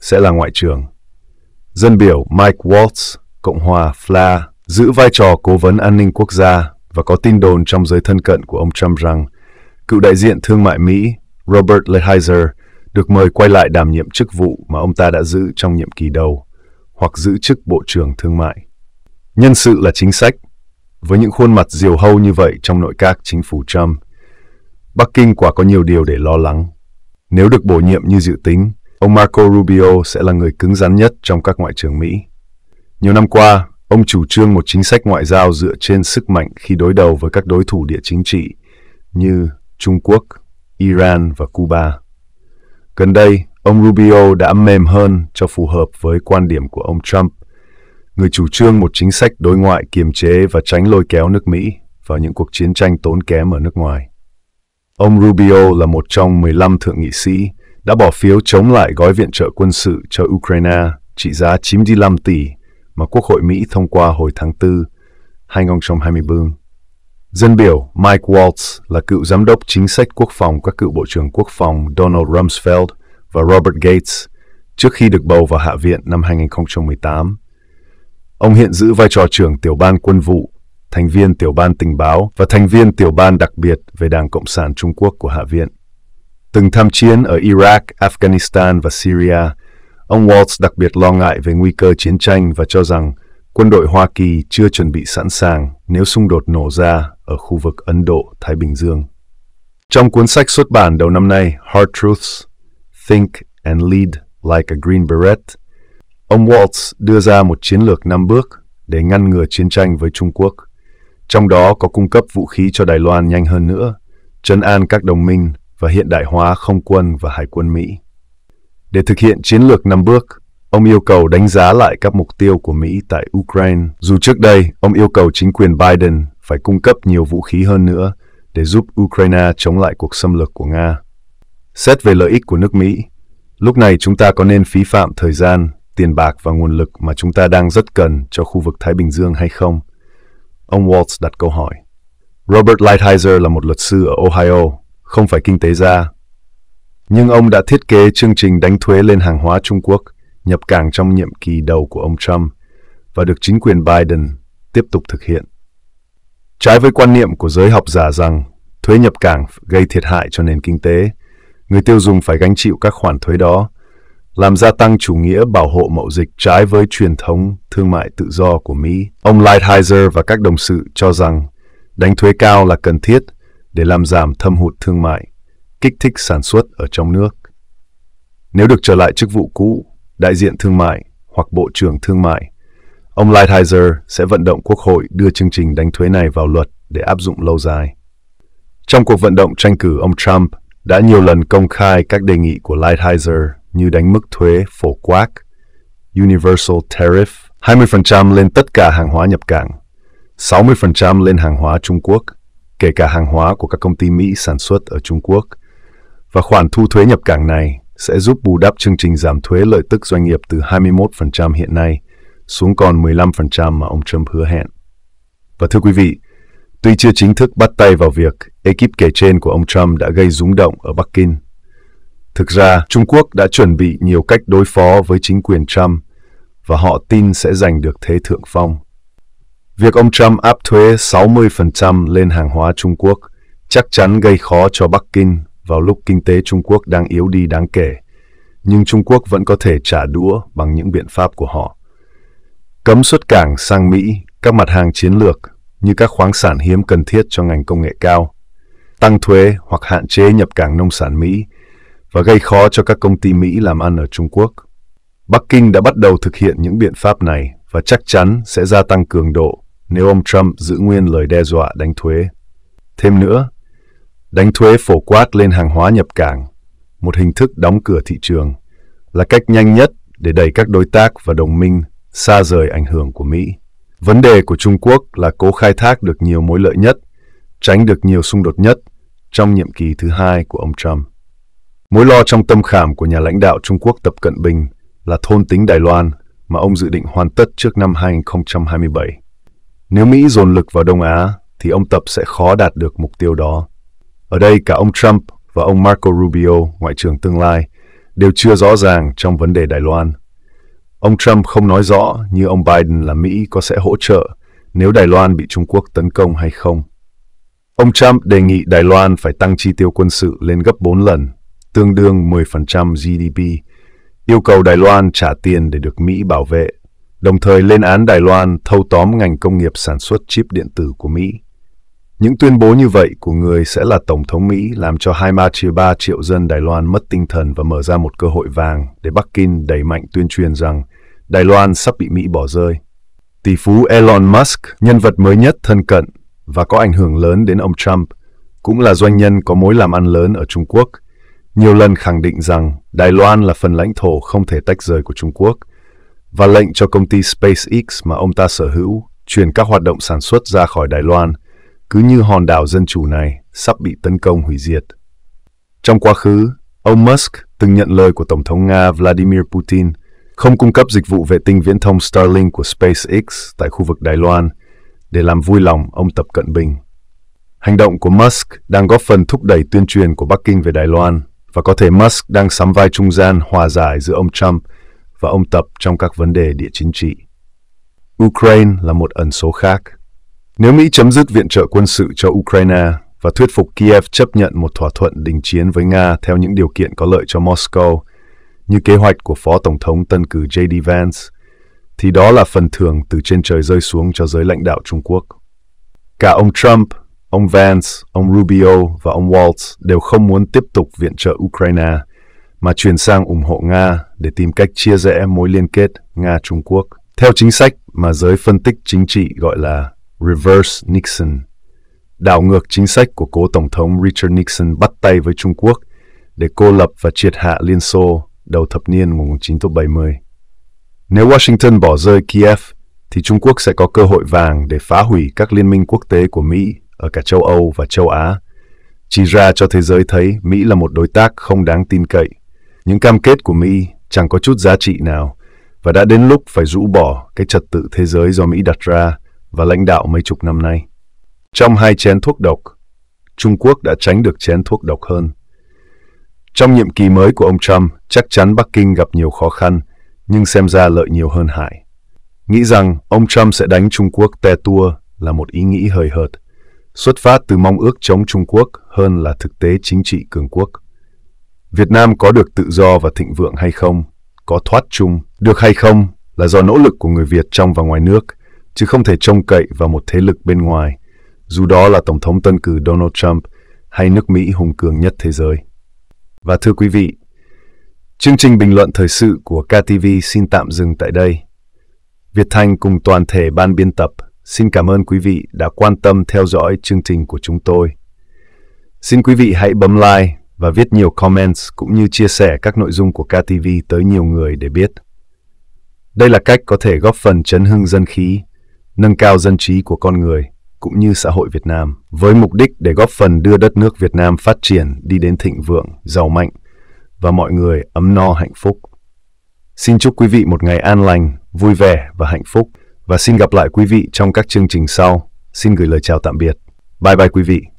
sẽ là ngoại trưởng. Dân biểu Mike Waltz, Cộng hòa FLA, giữ vai trò cố vấn an ninh quốc gia và có tin đồn trong giới thân cận của ông Trump rằng cựu đại diện thương mại Mỹ Robert Lighthizer được mời quay lại đảm nhiệm chức vụ mà ông ta đã giữ trong nhiệm kỳ đầu hoặc giữ chức Bộ trưởng Thương mại. Nhân sự là chính sách. Với những khuôn mặt diều hâu như vậy trong nội các chính phủ Trump, Bắc Kinh quả có nhiều điều để lo lắng. Nếu được bổ nhiệm như dự tính, ông Marco Rubio sẽ là người cứng rắn nhất trong các ngoại trưởng Mỹ. Nhiều năm qua, ông chủ trương một chính sách ngoại giao dựa trên sức mạnh khi đối đầu với các đối thủ địa chính trị như Trung Quốc, Iran và Cuba. Gần đây, ông Rubio đã mềm hơn cho phù hợp với quan điểm của ông Trump, người chủ trương một chính sách đối ngoại kiềm chế và tránh lôi kéo nước Mỹ vào những cuộc chiến tranh tốn kém ở nước ngoài. Ông Rubio là một trong 15 thượng nghị sĩ đã bỏ phiếu chống lại gói viện trợ quân sự cho Ukraine trị giá 95 tỷ mà Quốc hội Mỹ thông qua hồi tháng 4, 2024. Dân biểu Mike Waltz là cựu giám đốc chính sách quốc phòng các cựu Bộ trưởng Quốc phòng Donald Rumsfeld và Robert Gates trước khi được bầu vào Hạ viện năm 2018. Ông hiện giữ vai trò trưởng tiểu ban quân vụ, thành viên tiểu ban tình báo và thành viên tiểu ban đặc biệt về Đảng Cộng sản Trung Quốc của Hạ viện. Từng tham chiến ở Iraq, Afghanistan và Syria, ông Waltz đặc biệt lo ngại về nguy cơ chiến tranh và cho rằng quân đội Hoa Kỳ chưa chuẩn bị sẵn sàng nếu xung đột nổ ra ở khu vực Ấn Độ-Thái Bình Dương. Trong cuốn sách xuất bản đầu năm nay Hard Truths, Think and Lead Like a Green Beret, ông Waltz đưa ra một chiến lược năm bước để ngăn ngừa chiến tranh với Trung Quốc, trong đó có cung cấp vũ khí cho Đài Loan nhanh hơn nữa, trấn an các đồng minh và hiện đại hóa không quân và hải quân Mỹ. Để thực hiện chiến lược năm bước, ông yêu cầu đánh giá lại các mục tiêu của Mỹ tại Ukraine, dù trước đây ông yêu cầu chính quyền Biden phải cung cấp nhiều vũ khí hơn nữa để giúp Ukraine chống lại cuộc xâm lược của Nga. Xét về lợi ích của nước Mỹ, lúc này chúng ta có nên phí phạm thời gian, tiền bạc và nguồn lực mà chúng ta đang rất cần cho khu vực Thái Bình Dương hay không? Ông Waltz đặt câu hỏi. Robert Lighthizer là một luật sư ở Ohio, không phải kinh tế gia. Nhưng ông đã thiết kế chương trình đánh thuế lên hàng hóa Trung Quốc nhập cảng trong nhiệm kỳ đầu của ông Trump và được chính quyền Biden tiếp tục thực hiện. Trái với quan niệm của giới học giả rằng thuế nhập cảng gây thiệt hại cho nền kinh tế, người tiêu dùng phải gánh chịu các khoản thuế đó, làm gia tăng chủ nghĩa bảo hộ mậu dịch trái với truyền thống thương mại tự do của Mỹ. Ông Lighthizer và các đồng sự cho rằng đánh thuế cao là cần thiết để làm giảm thâm hụt thương mại, kích thích sản xuất ở trong nước. Nếu được trở lại chức vụ cũ, đại diện thương mại hoặc bộ trưởng thương mại, Ông Lighthizer sẽ vận động Quốc hội đưa chương trình đánh thuế này vào luật để áp dụng lâu dài. Trong cuộc vận động tranh cử, ông Trump đã nhiều lần công khai các đề nghị của Lighthizer như đánh mức thuế phổ quát, Universal Tariff, 20% lên tất cả hàng hóa nhập cảng, 60% lên hàng hóa Trung Quốc, kể cả hàng hóa của các công ty Mỹ sản xuất ở Trung Quốc. Và khoản thu thuế nhập cảng này sẽ giúp bù đắp chương trình giảm thuế lợi tức doanh nghiệp từ 21% hiện nay – xuống còn 15% mà ông Trump hứa hẹn. Và thưa quý vị, tuy chưa chính thức bắt tay vào việc, ekip kể trên của ông Trump đã gây rúng động ở Bắc Kinh. Thực ra, Trung Quốc đã chuẩn bị nhiều cách đối phó với chính quyền Trump và họ tin sẽ giành được thế thượng phong. Việc ông Trump áp thuế 60% lên hàng hóa Trung Quốc chắc chắn gây khó cho Bắc Kinh vào lúc kinh tế Trung Quốc đang yếu đi đáng kể, nhưng Trung Quốc vẫn có thể trả đũa bằng những biện pháp của họ. Cấm xuất cảng sang Mỹ các mặt hàng chiến lược như các khoáng sản hiếm cần thiết cho ngành công nghệ cao, tăng thuế hoặc hạn chế nhập cảng nông sản Mỹ và gây khó cho các công ty Mỹ làm ăn ở Trung Quốc. Bắc Kinh đã bắt đầu thực hiện những biện pháp này và chắc chắn sẽ gia tăng cường độ nếu ông Trump giữ nguyên lời đe dọa đánh thuế. Thêm nữa, đánh thuế phổ quát lên hàng hóa nhập cảng, một hình thức đóng cửa thị trường, là cách nhanh nhất để đẩy các đối tác và đồng minh xa rời ảnh hưởng của Mỹ. Vấn đề của Trung Quốc là cố khai thác được nhiều mối lợi nhất, tránh được nhiều xung đột nhất trong nhiệm kỳ thứ hai của ông Trump. Mối lo trong tâm khảm của nhà lãnh đạo Trung Quốc Tập Cận Bình là thôn tính Đài Loan mà ông dự định hoàn tất trước năm 2027. Nếu Mỹ dồn lực vào Đông Á, thì ông Tập sẽ khó đạt được mục tiêu đó. Ở đây cả ông Trump và ông Marco Rubio, Ngoại trưởng tương lai, đều chưa rõ ràng trong vấn đề Đài Loan – Ông Trump không nói rõ như ông Biden là Mỹ có sẽ hỗ trợ nếu Đài Loan bị Trung Quốc tấn công hay không. Ông Trump đề nghị Đài Loan phải tăng chi tiêu quân sự lên gấp 4 lần, tương đương 10% GDP, yêu cầu Đài Loan trả tiền để được Mỹ bảo vệ, đồng thời lên án Đài Loan thâu tóm ngành công nghiệp sản xuất chip điện tử của Mỹ. Những tuyên bố như vậy của người sẽ là Tổng thống Mỹ làm cho 23-3 triệu dân Đài Loan mất tinh thần và mở ra một cơ hội vàng để Bắc Kinh đẩy mạnh tuyên truyền rằng Đài Loan sắp bị Mỹ bỏ rơi. Tỷ phú Elon Musk, nhân vật mới nhất thân cận và có ảnh hưởng lớn đến ông Trump, cũng là doanh nhân có mối làm ăn lớn ở Trung Quốc, nhiều lần khẳng định rằng Đài Loan là phần lãnh thổ không thể tách rời của Trung Quốc và lệnh cho công ty SpaceX mà ông ta sở hữu chuyển các hoạt động sản xuất ra khỏi Đài Loan cứ như hòn đảo dân chủ này sắp bị tấn công hủy diệt. Trong quá khứ, ông Musk từng nhận lời của Tổng thống Nga Vladimir Putin không cung cấp dịch vụ vệ tinh viễn thông Starlink của SpaceX tại khu vực Đài Loan để làm vui lòng ông Tập Cận Bình. Hành động của Musk đang góp phần thúc đẩy tuyên truyền của Bắc Kinh về Đài Loan và có thể Musk đang sắm vai trung gian hòa giải giữa ông Trump và ông Tập trong các vấn đề địa chính trị. Ukraine là một ẩn số khác – nếu Mỹ chấm dứt viện trợ quân sự cho Ukraine và thuyết phục Kiev chấp nhận một thỏa thuận đình chiến với Nga theo những điều kiện có lợi cho Moscow, như kế hoạch của Phó Tổng thống tân cử J.D. Vance, thì đó là phần thưởng từ trên trời rơi xuống cho giới lãnh đạo Trung Quốc. Cả ông Trump, ông Vance, ông Rubio và ông Waltz đều không muốn tiếp tục viện trợ Ukraine, mà chuyển sang ủng hộ Nga để tìm cách chia rẽ mối liên kết Nga-Trung Quốc, theo chính sách mà giới phân tích chính trị gọi là Reverse Nixon, đảo ngược chính sách của cố Tổng thống Richard Nixon bắt tay với Trung Quốc để cô lập và triệt hạ Liên Xô đầu thập niên 1970. Nếu Washington bỏ rơi Kiev, thì Trung Quốc sẽ có cơ hội vàng để phá hủy các liên minh quốc tế của Mỹ ở cả châu Âu và châu Á, chỉ ra cho thế giới thấy Mỹ là một đối tác không đáng tin cậy. Những cam kết của Mỹ chẳng có chút giá trị nào và đã đến lúc phải rũ bỏ cái trật tự thế giới do Mỹ đặt ra và lãnh đạo mấy chục năm nay. Trong hai chén thuốc độc, Trung Quốc đã tránh được chén thuốc độc hơn. Trong nhiệm kỳ mới của ông Trump, chắc chắn Bắc Kinh gặp nhiều khó khăn, nhưng xem ra lợi nhiều hơn hại. Nghĩ rằng ông Trump sẽ đánh Trung Quốc te tua là một ý nghĩ hời hợt, xuất phát từ mong ước chống Trung Quốc hơn là thực tế chính trị cường quốc. Việt Nam có được tự do và thịnh vượng hay không, có thoát chung được hay không là do nỗ lực của người Việt trong và ngoài nước – chứ không thể trông cậy vào một thế lực bên ngoài, dù đó là Tổng thống tân cử Donald Trump hay nước Mỹ hùng cường nhất thế giới. Và thưa quý vị, chương trình bình luận thời sự của KTV xin tạm dừng tại đây. Việt Thanh cùng toàn thể ban biên tập xin cảm ơn quý vị đã quan tâm theo dõi chương trình của chúng tôi. Xin quý vị hãy bấm like và viết nhiều comments cũng như chia sẻ các nội dung của KTV tới nhiều người để biết. Đây là cách có thể góp phần chấn hưng dân khí nâng cao dân trí của con người cũng như xã hội Việt Nam với mục đích để góp phần đưa đất nước Việt Nam phát triển đi đến thịnh vượng, giàu mạnh và mọi người ấm no hạnh phúc. Xin chúc quý vị một ngày an lành, vui vẻ và hạnh phúc và xin gặp lại quý vị trong các chương trình sau. Xin gửi lời chào tạm biệt. Bye bye quý vị.